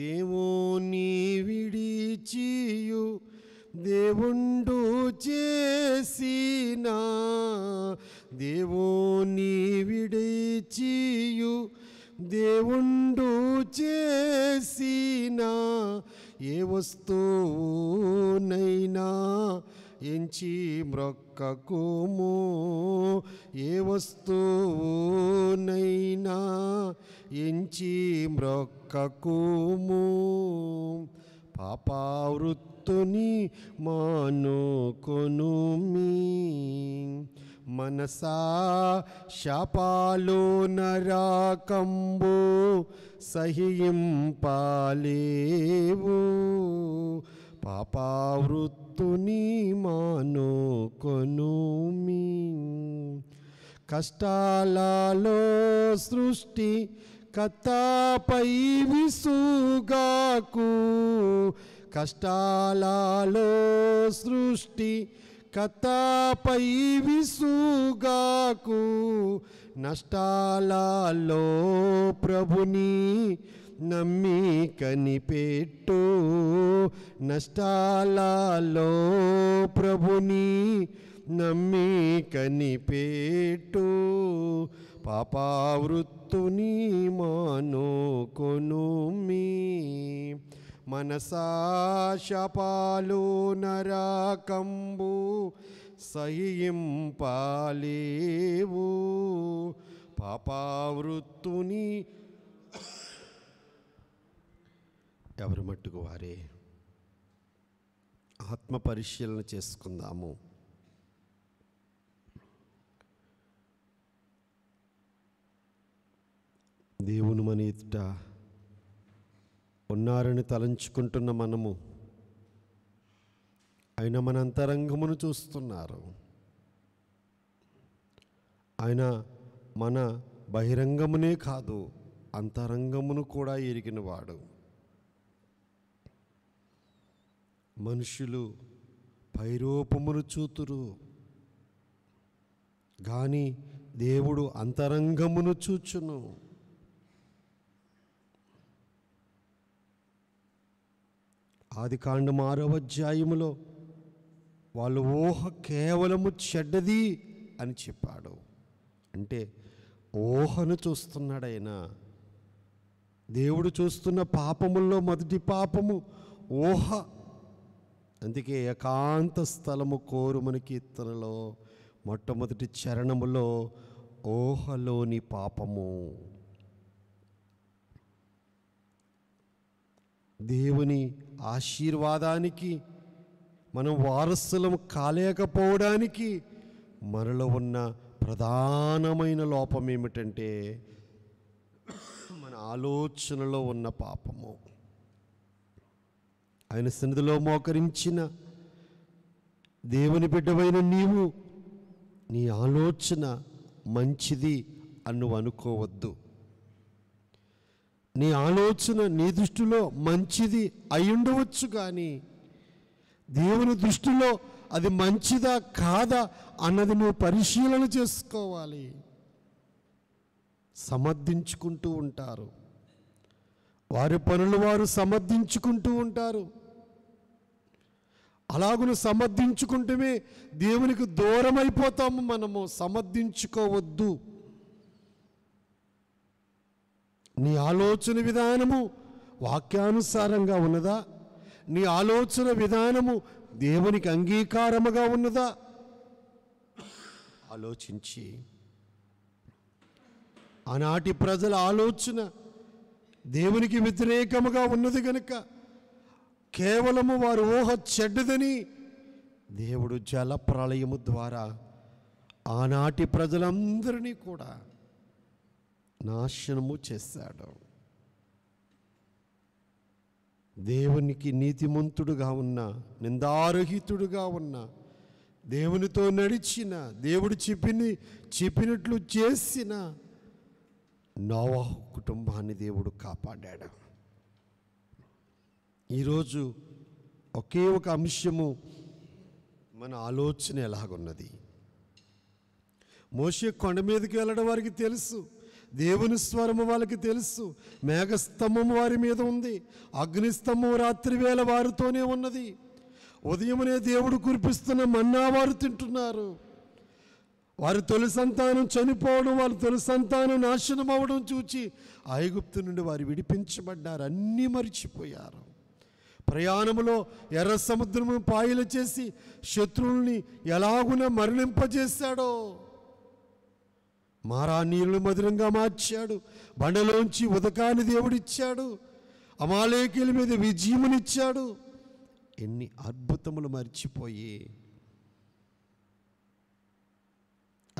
देवो नी विडिचियु దేవుండు చేసిన దేవుని విడిచియు దేవుండు చేసినా ఏ వస్తువునైనా ఎంచి మ్రొక్కకుము ఏ వస్తువునైనా ఎంచి మ్రొక్కకుము పాపావృత్తి భక్తుని మానుకొనుమి మనసా శాపాలు నరాకంబు సహింపాలేవు పాపావృత్తుని మానుకొనుమి కష్టాలలో సృష్టి కథపై విసుగాకు కష్టాలలో సృష్టి కథపై విసుగాకు నష్టాలలో ప్రభుని నమ్మి కనిపెట్టు నష్టాలలో ప్రభుని నమ్మి కనిపెట్టు పాపావృత్తుని మానో మీ మనసాశపాలు నరాకంబు పాలేవు పాపావృత్తుని ఎవరి మట్టుకు వారే ఆత్మ పరిశీలన చేసుకుందాము దేవుని మన ఉన్నారని తలంచుకుంటున్న మనము ఆయన మన అంతరంగమును చూస్తున్నారు ఆయన మన బహిరంగమునే కాదు అంతరంగమును కూడా ఎరిగినవాడు మనుషులు పైరూపమును చూతురు కానీ దేవుడు అంతరంగమును చూచును ఆది కాండం ఆరవ అధ్యాయములో వాళ్ళ ఊహ కేవలము చెడ్డది అని చెప్పాడు అంటే ఊహను చూస్తున్నాడైనా దేవుడు చూస్తున్న పాపముల్లో మొదటి పాపము ఊహ అందుకే ఏకాంత స్థలము కోరుమని కీర్తనలో మొట్టమొదటి చరణములో ఊహలోని పాపము దేవుని ఆశీర్వాదానికి మనం వారసులం కాలేకపోవడానికి మనలో ఉన్న ప్రధానమైన లోపం ఏమిటంటే మన ఆలోచనలో ఉన్న పాపము ఆయన సన్నిధిలో మోకరించిన దేవుని బిడ్డవైన నీవు నీ ఆలోచన మంచిది అను అనుకోవద్దు నీ ఆలోచన నీ దృష్టిలో మంచిది అయ్యుండవచ్చు కానీ దేవుని దృష్టిలో అది మంచిదా కాదా అన్నది నువ్వు పరిశీలన చేసుకోవాలి సమర్థించుకుంటూ ఉంటారు వారి పనులు వారు సమర్థించుకుంటూ ఉంటారు అలాగును సమర్థించుకుంటమే దేవునికి దూరం అయిపోతాము మనము సమర్థించుకోవద్దు నీ ఆలోచన విధానము వాక్యానుసారంగా ఉన్నదా నీ ఆలోచన విధానము దేవునికి అంగీకారముగా ఉన్నదా ఆలోచించి ఆనాటి ప్రజల ఆలోచన దేవునికి వ్యతిరేకముగా ఉన్నది కనుక కేవలము వారు ఊహ చెడ్డదని దేవుడు జలప్రళయము ద్వారా ఆనాటి ప్రజలందరినీ కూడా నాశనము చేశాడు దేవునికి నీతిమంతుడుగా ఉన్న నిందారహితుడుగా ఉన్న దేవునితో నడిచిన దేవుడు చెప్పిని చెప్పినట్లు చేసిన నోవా కుటుంబాన్ని దేవుడు కాపాడాడు ఈరోజు ఒకే ఒక అంశము మన ఆలోచన ఎలాగున్నది మోసే కొండ మీదకి వెళ్ళడం వారికి తెలుసు దేవుని స్వరము వాళ్ళకి తెలుసు మేఘస్తంభం వారి మీద ఉంది అగ్నిస్తంభం రాత్రి వేళ వారితోనే ఉన్నది ఉదయమునే దేవుడు కురిపిస్తున్న మన్నా వారు తింటున్నారు వారి తొలి సంతానం చనిపోవడం వారి తొలి సంతానం నాశనం అవ్వడం చూచి ఐగుప్తు నుండి వారు విడిపించబడ్డారు అన్నీ మరిచిపోయారు ప్రయాణంలో ఎర్ర సముద్రము పాయలు చేసి శత్రువుల్ని ఎలాగున మరణింపజేశాడో మారా నీళ్లు మధురంగా మార్చాడు బండలోంచి ఉదకాన్ని దేవుడిచ్చాడు అమాలేకీల మీద విజయమునిచ్చాడు ఎన్ని అద్భుతములు మర్చిపోయి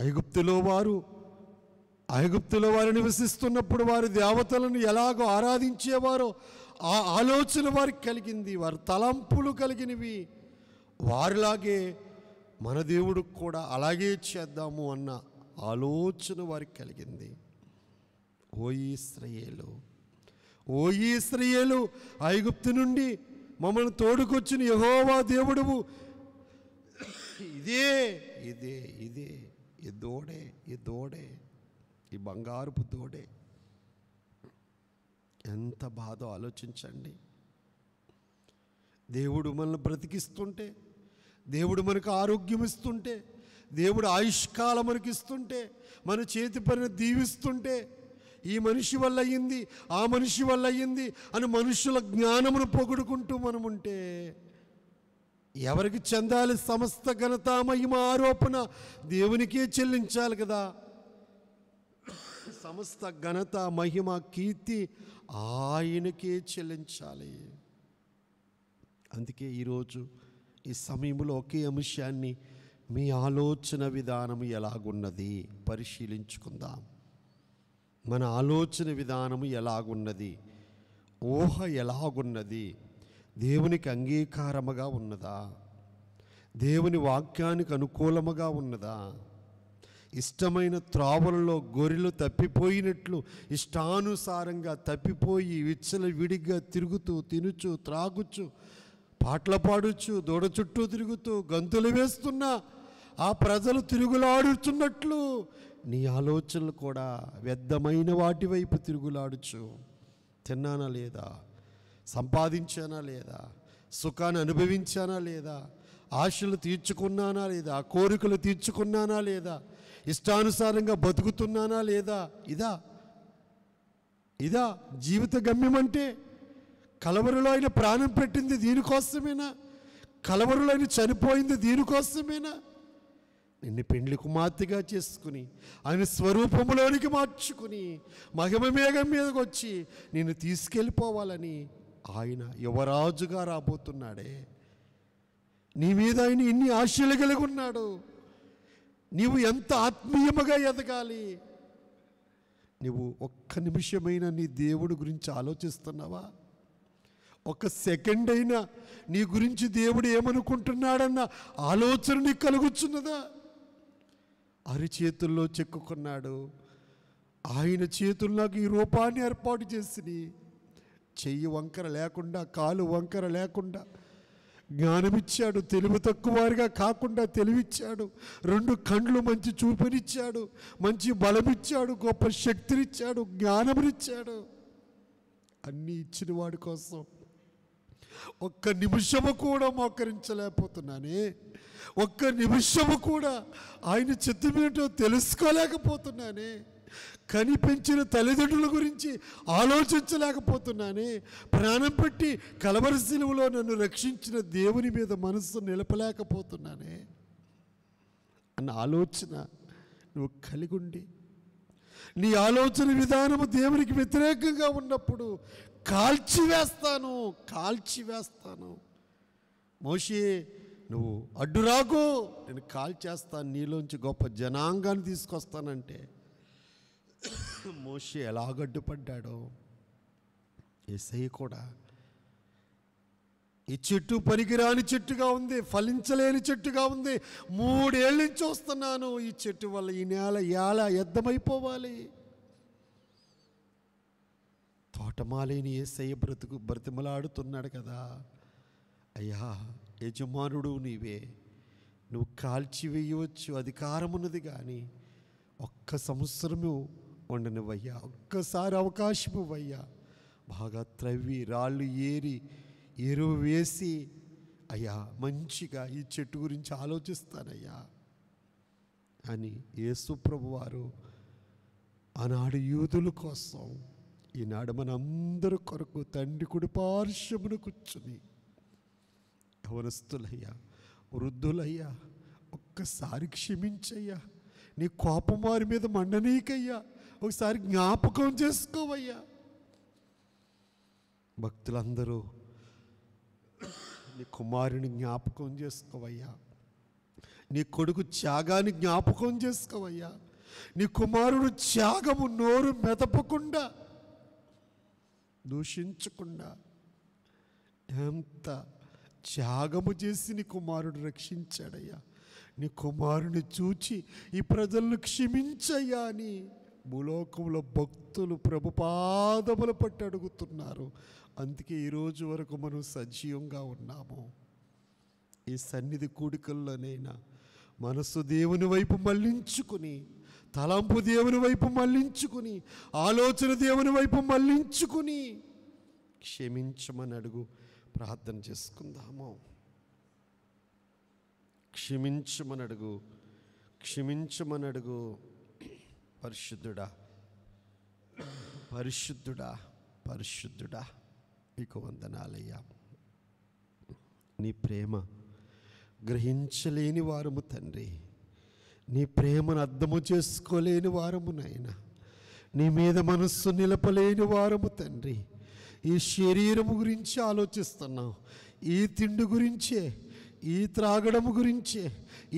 ఐగుప్తులో వారు ఐగుప్తులో వారు నివసిస్తున్నప్పుడు వారి దేవతలను ఎలాగో ఆరాధించేవారో ఆ ఆలోచన వారికి కలిగింది వారి తలంపులు కలిగినవి వారిలాగే మన దేవుడికి కూడా అలాగే చేద్దాము అన్న ఆలోచన వారికి కలిగింది ఓ ఈశ్రయేలు ఓ ఈశ్రయేలు ఐగుప్తు నుండి మమ్మల్ని తోడుకొచ్చిన యహోవా దేవుడువు ఇదే ఇదే ఇదే ఈ దోడే ఈ దోడే ఈ బంగారుపు దోడే ఎంత బాధ ఆలోచించండి దేవుడు మనల్ని బ్రతికిస్తుంటే దేవుడు మనకు ఆరోగ్యం ఇస్తుంటే దేవుడు ఆయుష్కాలం మనకిస్తుంటే మన చేతి పనిని దీవిస్తుంటే ఈ మనిషి వల్ల అయ్యింది ఆ మనిషి వల్ల అయ్యింది అని మనుషుల జ్ఞానమును పొగుడుకుంటూ మనం ఉంటే ఎవరికి చెందాలి సమస్త ఘనత మహిమ ఆరోపణ దేవునికే చెల్లించాలి కదా సమస్త ఘనత మహిమ కీర్తి ఆయనకే చెల్లించాలి అందుకే ఈరోజు ఈ సమయంలో ఒకే అంశాన్ని మీ ఆలోచన విధానం ఎలాగున్నది పరిశీలించుకుందాం మన ఆలోచన విధానం ఎలాగున్నది ఊహ ఎలాగున్నది దేవునికి అంగీకారముగా ఉన్నదా దేవుని వాక్యానికి అనుకూలముగా ఉన్నదా ఇష్టమైన త్రావులలో గొర్రెలు తప్పిపోయినట్లు ఇష్టానుసారంగా తప్పిపోయి విచ్చల విడిగా తిరుగుతూ తినుచు త్రాగుచు పాటలు పాడుచు దూడ చుట్టూ తిరుగుతూ గంతులు వేస్తున్నా ఆ ప్రజలు తిరుగులాడుచున్నట్లు నీ ఆలోచనలు కూడా వ్యర్థమైన వాటి వైపు తిరుగులాడుచు తిన్నానా లేదా సంపాదించానా లేదా సుఖాన్ని అనుభవించానా లేదా ఆశలు తీర్చుకున్నానా లేదా కోరికలు తీర్చుకున్నానా లేదా ఇష్టానుసారంగా బతుకుతున్నానా లేదా ఇదా ఇదా జీవిత గమ్యం అంటే కలవరులో ఆయన ప్రాణం పెట్టింది దీనికోసమేనా కలవరులో ఆయన చనిపోయింది దీనికోసమేనా నిన్ను పెండ్లి కుమార్తెగా చేసుకుని ఆయన స్వరూపంలోనికి మార్చుకుని మహిమ మేఘం మీదకి వచ్చి నిన్ను తీసుకెళ్ళిపోవాలని ఆయన యువరాజుగా రాబోతున్నాడే నీ మీద ఆయన ఎన్ని ఆశలు కలిగి ఉన్నాడు నీవు ఎంత ఆత్మీయముగా ఎదగాలి నువ్వు ఒక్క నిమిషమైన నీ దేవుడు గురించి ఆలోచిస్తున్నావా ఒక సెకండ్ అయినా నీ గురించి దేవుడు ఏమనుకుంటున్నాడన్న ఆలోచన నీకు కలుగుచున్నదా అరిచేతుల్లో చెక్కుకున్నాడు ఆయన చేతులు నాకు ఈ రూపాన్ని ఏర్పాటు చేసింది చెయ్యి వంకర లేకుండా కాలు వంకర లేకుండా జ్ఞానమిచ్చాడు తెలివి వారిగా కాకుండా తెలివిచ్చాడు రెండు కండ్లు మంచి చూపునిచ్చాడు మంచి బలమిచ్చాడు గొప్ప శక్తినిచ్చాడు జ్ఞానమునిచ్చాడు అన్నీ ఇచ్చిన వాడి కోసం ఒక్క నిమిషము కూడా మోకరించలేకపోతున్నానే ఒక్క నిమిషము కూడా ఆయన చిత్తమేంటో తెలుసుకోలేకపోతున్నానే కనిపించిన తల్లిదండ్రుల గురించి ఆలోచించలేకపోతున్నానే ప్రాణం పెట్టి కలవరి శిలువలో నన్ను రక్షించిన దేవుని మీద మనసు నిలపలేకపోతున్నానే అన్న ఆలోచన నువ్వు కలిగుండి నీ ఆలోచన విధానము దేవునికి వ్యతిరేకంగా ఉన్నప్పుడు కాల్చివేస్తాను కాల్చివేస్తాను మోషే నువ్వు అడ్డురాకు నేను కాల్చేస్తాను నీలోంచి గొప్ప జనాంగాన్ని తీసుకొస్తానంటే మోషే గడ్డుపడ్డాడో ఎస్ఐ కూడా ఈ చెట్టు పనికిరాని చెట్టుగా ఉంది ఫలించలేని చెట్టుగా ఉంది మూడేళ్ళ నుంచి చూస్తున్నాను ఈ చెట్టు వల్ల ఈ నేల ఎలా ఎద్దమైపోవాలి తోటమాలేని ఏసయ్య బ్రతుకు బ్రతిమలాడుతున్నాడు కదా అయ్యా యజమానుడు నీవే నువ్వు కాల్చివేయవచ్చు అధికారమున్నది కానీ ఒక్క సంవత్సరము ఉండనివయ్యా ఒక్కసారి అవకాశం ఇవ్వయ్యా బాగా త్రవ్వి రాళ్ళు ఏరి ఎరువు వేసి అయ్యా మంచిగా ఈ చెట్టు గురించి ఆలోచిస్తానయ్యా అని యేసుప్రభు వారు ఆనాడు యూదుల కోసం ఈనాడు మనందరి కొరకు తండ్రి కుడి పార్శ్వమును కూర్చుని యవనస్తులయ్యా వృద్ధులయ్యా ఒక్కసారి క్షమించయ్యా నీ కోపం వారి మీద మండనీకయ్యా ఒకసారి జ్ఞాపకం చేసుకోవయ్యా భక్తులందరూ నీ కుమారుని జ్ఞాపకం చేసుకోవయ్యా నీ కొడుకు త్యాగాన్ని జ్ఞాపకం చేసుకోవయ్యా నీ కుమారుడు త్యాగము నోరు మెదపకుండా దూషించకుండా ఎంత త్యాగము చేసి నీ కుమారుడు రక్షించాడయ్యా నీ కుమారుని చూచి ఈ ప్రజలను క్షమించయ్యా అని భూలోకంలో భక్తులు ప్రభు పాదముల పట్టి అడుగుతున్నారు అందుకే ఈరోజు వరకు మనం సజీవంగా ఉన్నాము ఈ సన్నిధి కూడికల్లోనైనా మనసు దేవుని వైపు మళ్లించుకుని తలంపు దేవుని వైపు మళ్లించుకుని ఆలోచన దేవుని వైపు మళ్లించుకుని క్షమించమని అడుగు ప్రార్థన చేసుకుందాము క్షమించమని అడుగు క్షమించమని అడుగు పరిశుద్ధుడా పరిశుద్ధుడా పరిశుద్ధుడా నీకు వందనాలయ్యా నీ ప్రేమ గ్రహించలేని వారము తండ్రి నీ ప్రేమను అర్థము చేసుకోలేని వారము నాయన నీ మీద మనస్సు నిలపలేని వారము తండ్రి ఈ శరీరము గురించి ఆలోచిస్తున్నాం ఈ తిండి గురించే ఈ త్రాగడము గురించే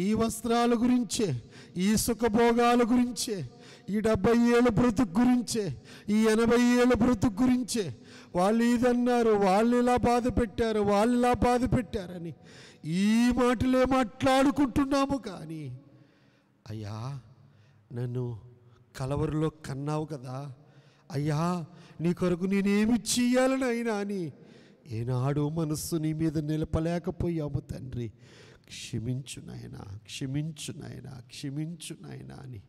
ఈ వస్త్రాల గురించే ఈ సుఖభోగాల గురించే ఈ డెబ్బై ఏళ్ళ బ్రతుకు గురించే ఈ ఎనభై ఏళ్ళ బ్రతుకు గురించే వాళ్ళు ఇదన్నారు వాళ్ళు ఇలా బాధ పెట్టారు వాళ్ళు ఇలా బాధ పెట్టారని ఈ మాటలే మాట్లాడుకుంటున్నాము కానీ అయ్యా నన్ను కలవరిలో కన్నావు కదా అయ్యా నీ కొరకు నేనేమి చెయ్యాలని అయినా అని ఏనాడు మనస్సు నీ మీద నిలపలేకపోయాము తండ్రి క్షమించు నాయన క్షమించు నాయన క్షమించు నాయన అని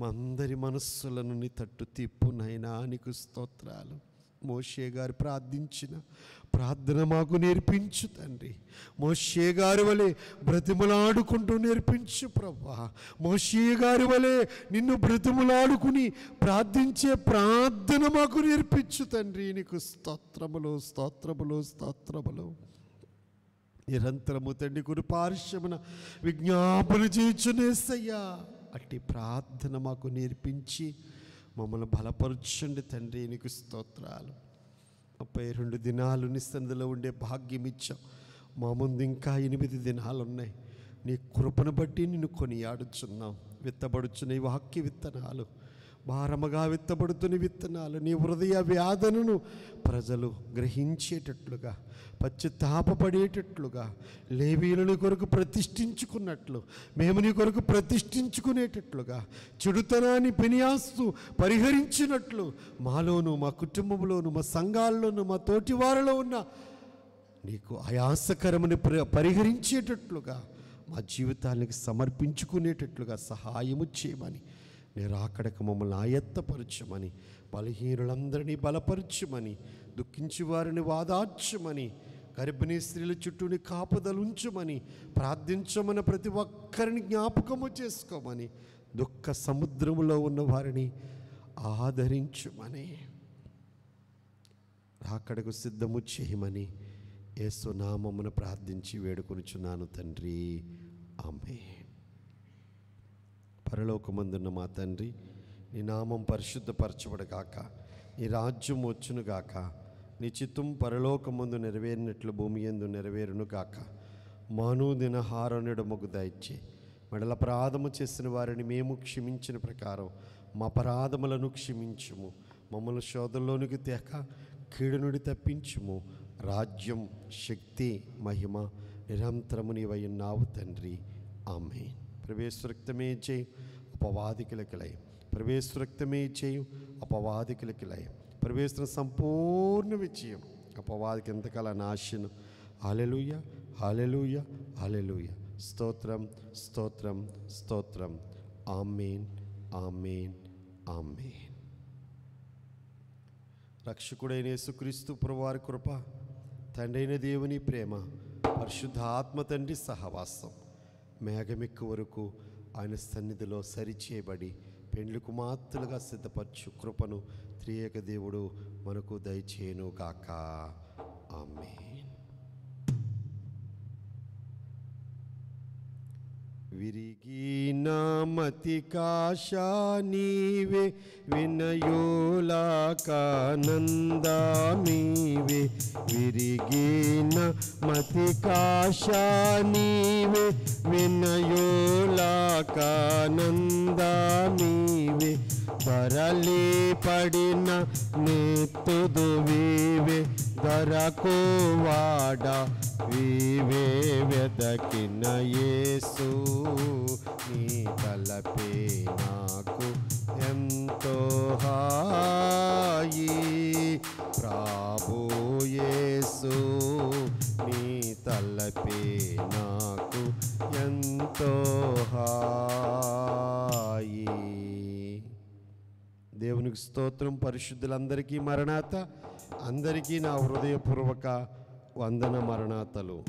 మా అందరి మనస్సులను నీ తట్టు తిప్పు నాయనా నీకు స్తోత్రాలు మోషే గారు ప్రార్థించిన ప్రార్థన మాకు నేర్పించు తండ్రి మోషే గారి వలె బ్రతిమలాడుకుంటూ నేర్పించు ప్రభా మోషే గారి వలె నిన్ను బ్రతిమలాడుకుని ప్రార్థించే ప్రార్థన మాకు నేర్పించు తండ్రి నీకు స్తోత్రములు స్తోత్రములు స్తోత్రములు నిరంతరము తండ్రి గురు పారిశ్రమన విజ్ఞాపన చేయించునేసయ్యా అట్టి ప్రార్థన మాకు నేర్పించి మమ్మల్ని బలపరచండి తండ్రి నీకు స్తోత్రాలు ముప్పై రెండు దినాలు నిస్సందులో ఉండే భాగ్యం ఇచ్చాం మా ముందు ఇంకా ఎనిమిది దినాలు ఉన్నాయి నీ కృపను బట్టి నిన్ను కొనియాడుచున్నాం విత్తబడుచున్న ఈ వాక్య విత్తనాలు భారముగా విత్తబడుతున్న విత్తనాలు నీ హృదయ వ్యాధనను ప్రజలు గ్రహించేటట్లుగా పశ్చిత్తాపడేటట్లుగా లేవీలని కొరకు ప్రతిష్ఠించుకున్నట్లు మేము నీ కొరకు ప్రతిష్ఠించుకునేటట్లుగా చెడుతనాన్ని పెనియాస్తూ పరిహరించినట్లు మాలోను మా కుటుంబంలోను మా సంఘాల్లోను మా తోటి వారిలో ఉన్న నీకు ఆయాసకరమని పరిహరించేటట్లుగా మా జీవితానికి సమర్పించుకునేటట్లుగా సహాయము చేయమని నీ రాకడక మమ్మల్ని ఆయత్తపరచమని బలహీనులందరినీ బలపరచమని దుఃఖించి వారిని వాదార్చమని గర్భిణీ స్త్రీల చుట్టూని కాపుదలుంచమని ప్రార్థించమని ప్రతి ఒక్కరిని జ్ఞాపకము చేసుకోమని దుఃఖ సముద్రములో ఉన్న వారిని ఆదరించుమని రాకడకు సిద్ధము చేయమని ఏసునామమును ప్రార్థించి వేడుకొనిచున్నాను తండ్రి ఆమె పరలోకమందున్న మా తండ్రి నీ నామం పరిశుద్ధపరచబడగాక నీ రాజ్యం వచ్చునుగాక నీ చిత్తం పరలోకమందు నెరవేరినట్లు భూమి ఎందు నెరవేరునుగాక మానూదిన హారణ్యుడు మొగ్గు దాయిచ్చి మెడల ప్రాధము చేసిన వారిని మేము క్షమించిన ప్రకారం మా పరాధములను క్షమించుము మమ్మల్ని శోధంలోనికి తేక కీడునుడి తప్పించుము రాజ్యం శక్తి మహిమ నిరంతరము నీవై తండ్రి ఆమెన్ പ്രവേശരക്തമേ ചെയ്യും അപവാദികളെക്കിളയും പ്രവേശരക്തമേ ചെയ്യും അപവാദികളെക്കിളയും പ്രവേശനം సంపూర్ణ విజయం അപവാദിക്ക് ఎంతకాలం నాశనం హల్లెలూయ హల్లెలూయ హల్లెలూయ స్తోత్రం స్తోత్రం స్తోత్రం ఆమెన్ ఆమెన్ ఆమెన్ రక్షకుడైన యేసుక్రీస్తు ప్రభువారి కృప తండైన దేవుని ప్రేమ పరిశుద్ధాత్మ తండ్రి సహవాసం మేఘమిక్కు వరకు ఆయన సన్నిధిలో సరిచేయబడి పెండ్లి కుమార్తెలుగా సిద్ధపరచు కృపను త్రియేక దేవుడు మనకు దయచేయను గాక ఆమె విరిగిన మతి కాశ నీవే వినయోలాకానందా నీవే విరిగిన మతి కాశ నీవే వినయోలాకానందా నీవే ధరలి పడిన నీతుదు వీవే ధరకు వాడ వీవే వెదకిన యేసు నీ తలపే నాకు ఎంతో హాయి ప్రాభు నీ తలపే నాకు ఎంతో హాయి దేవునికి స్తోత్రం పరిశుద్ధులందరికీ మరణాత అందరికీ నా హృదయపూర్వక వందన మరణాతలు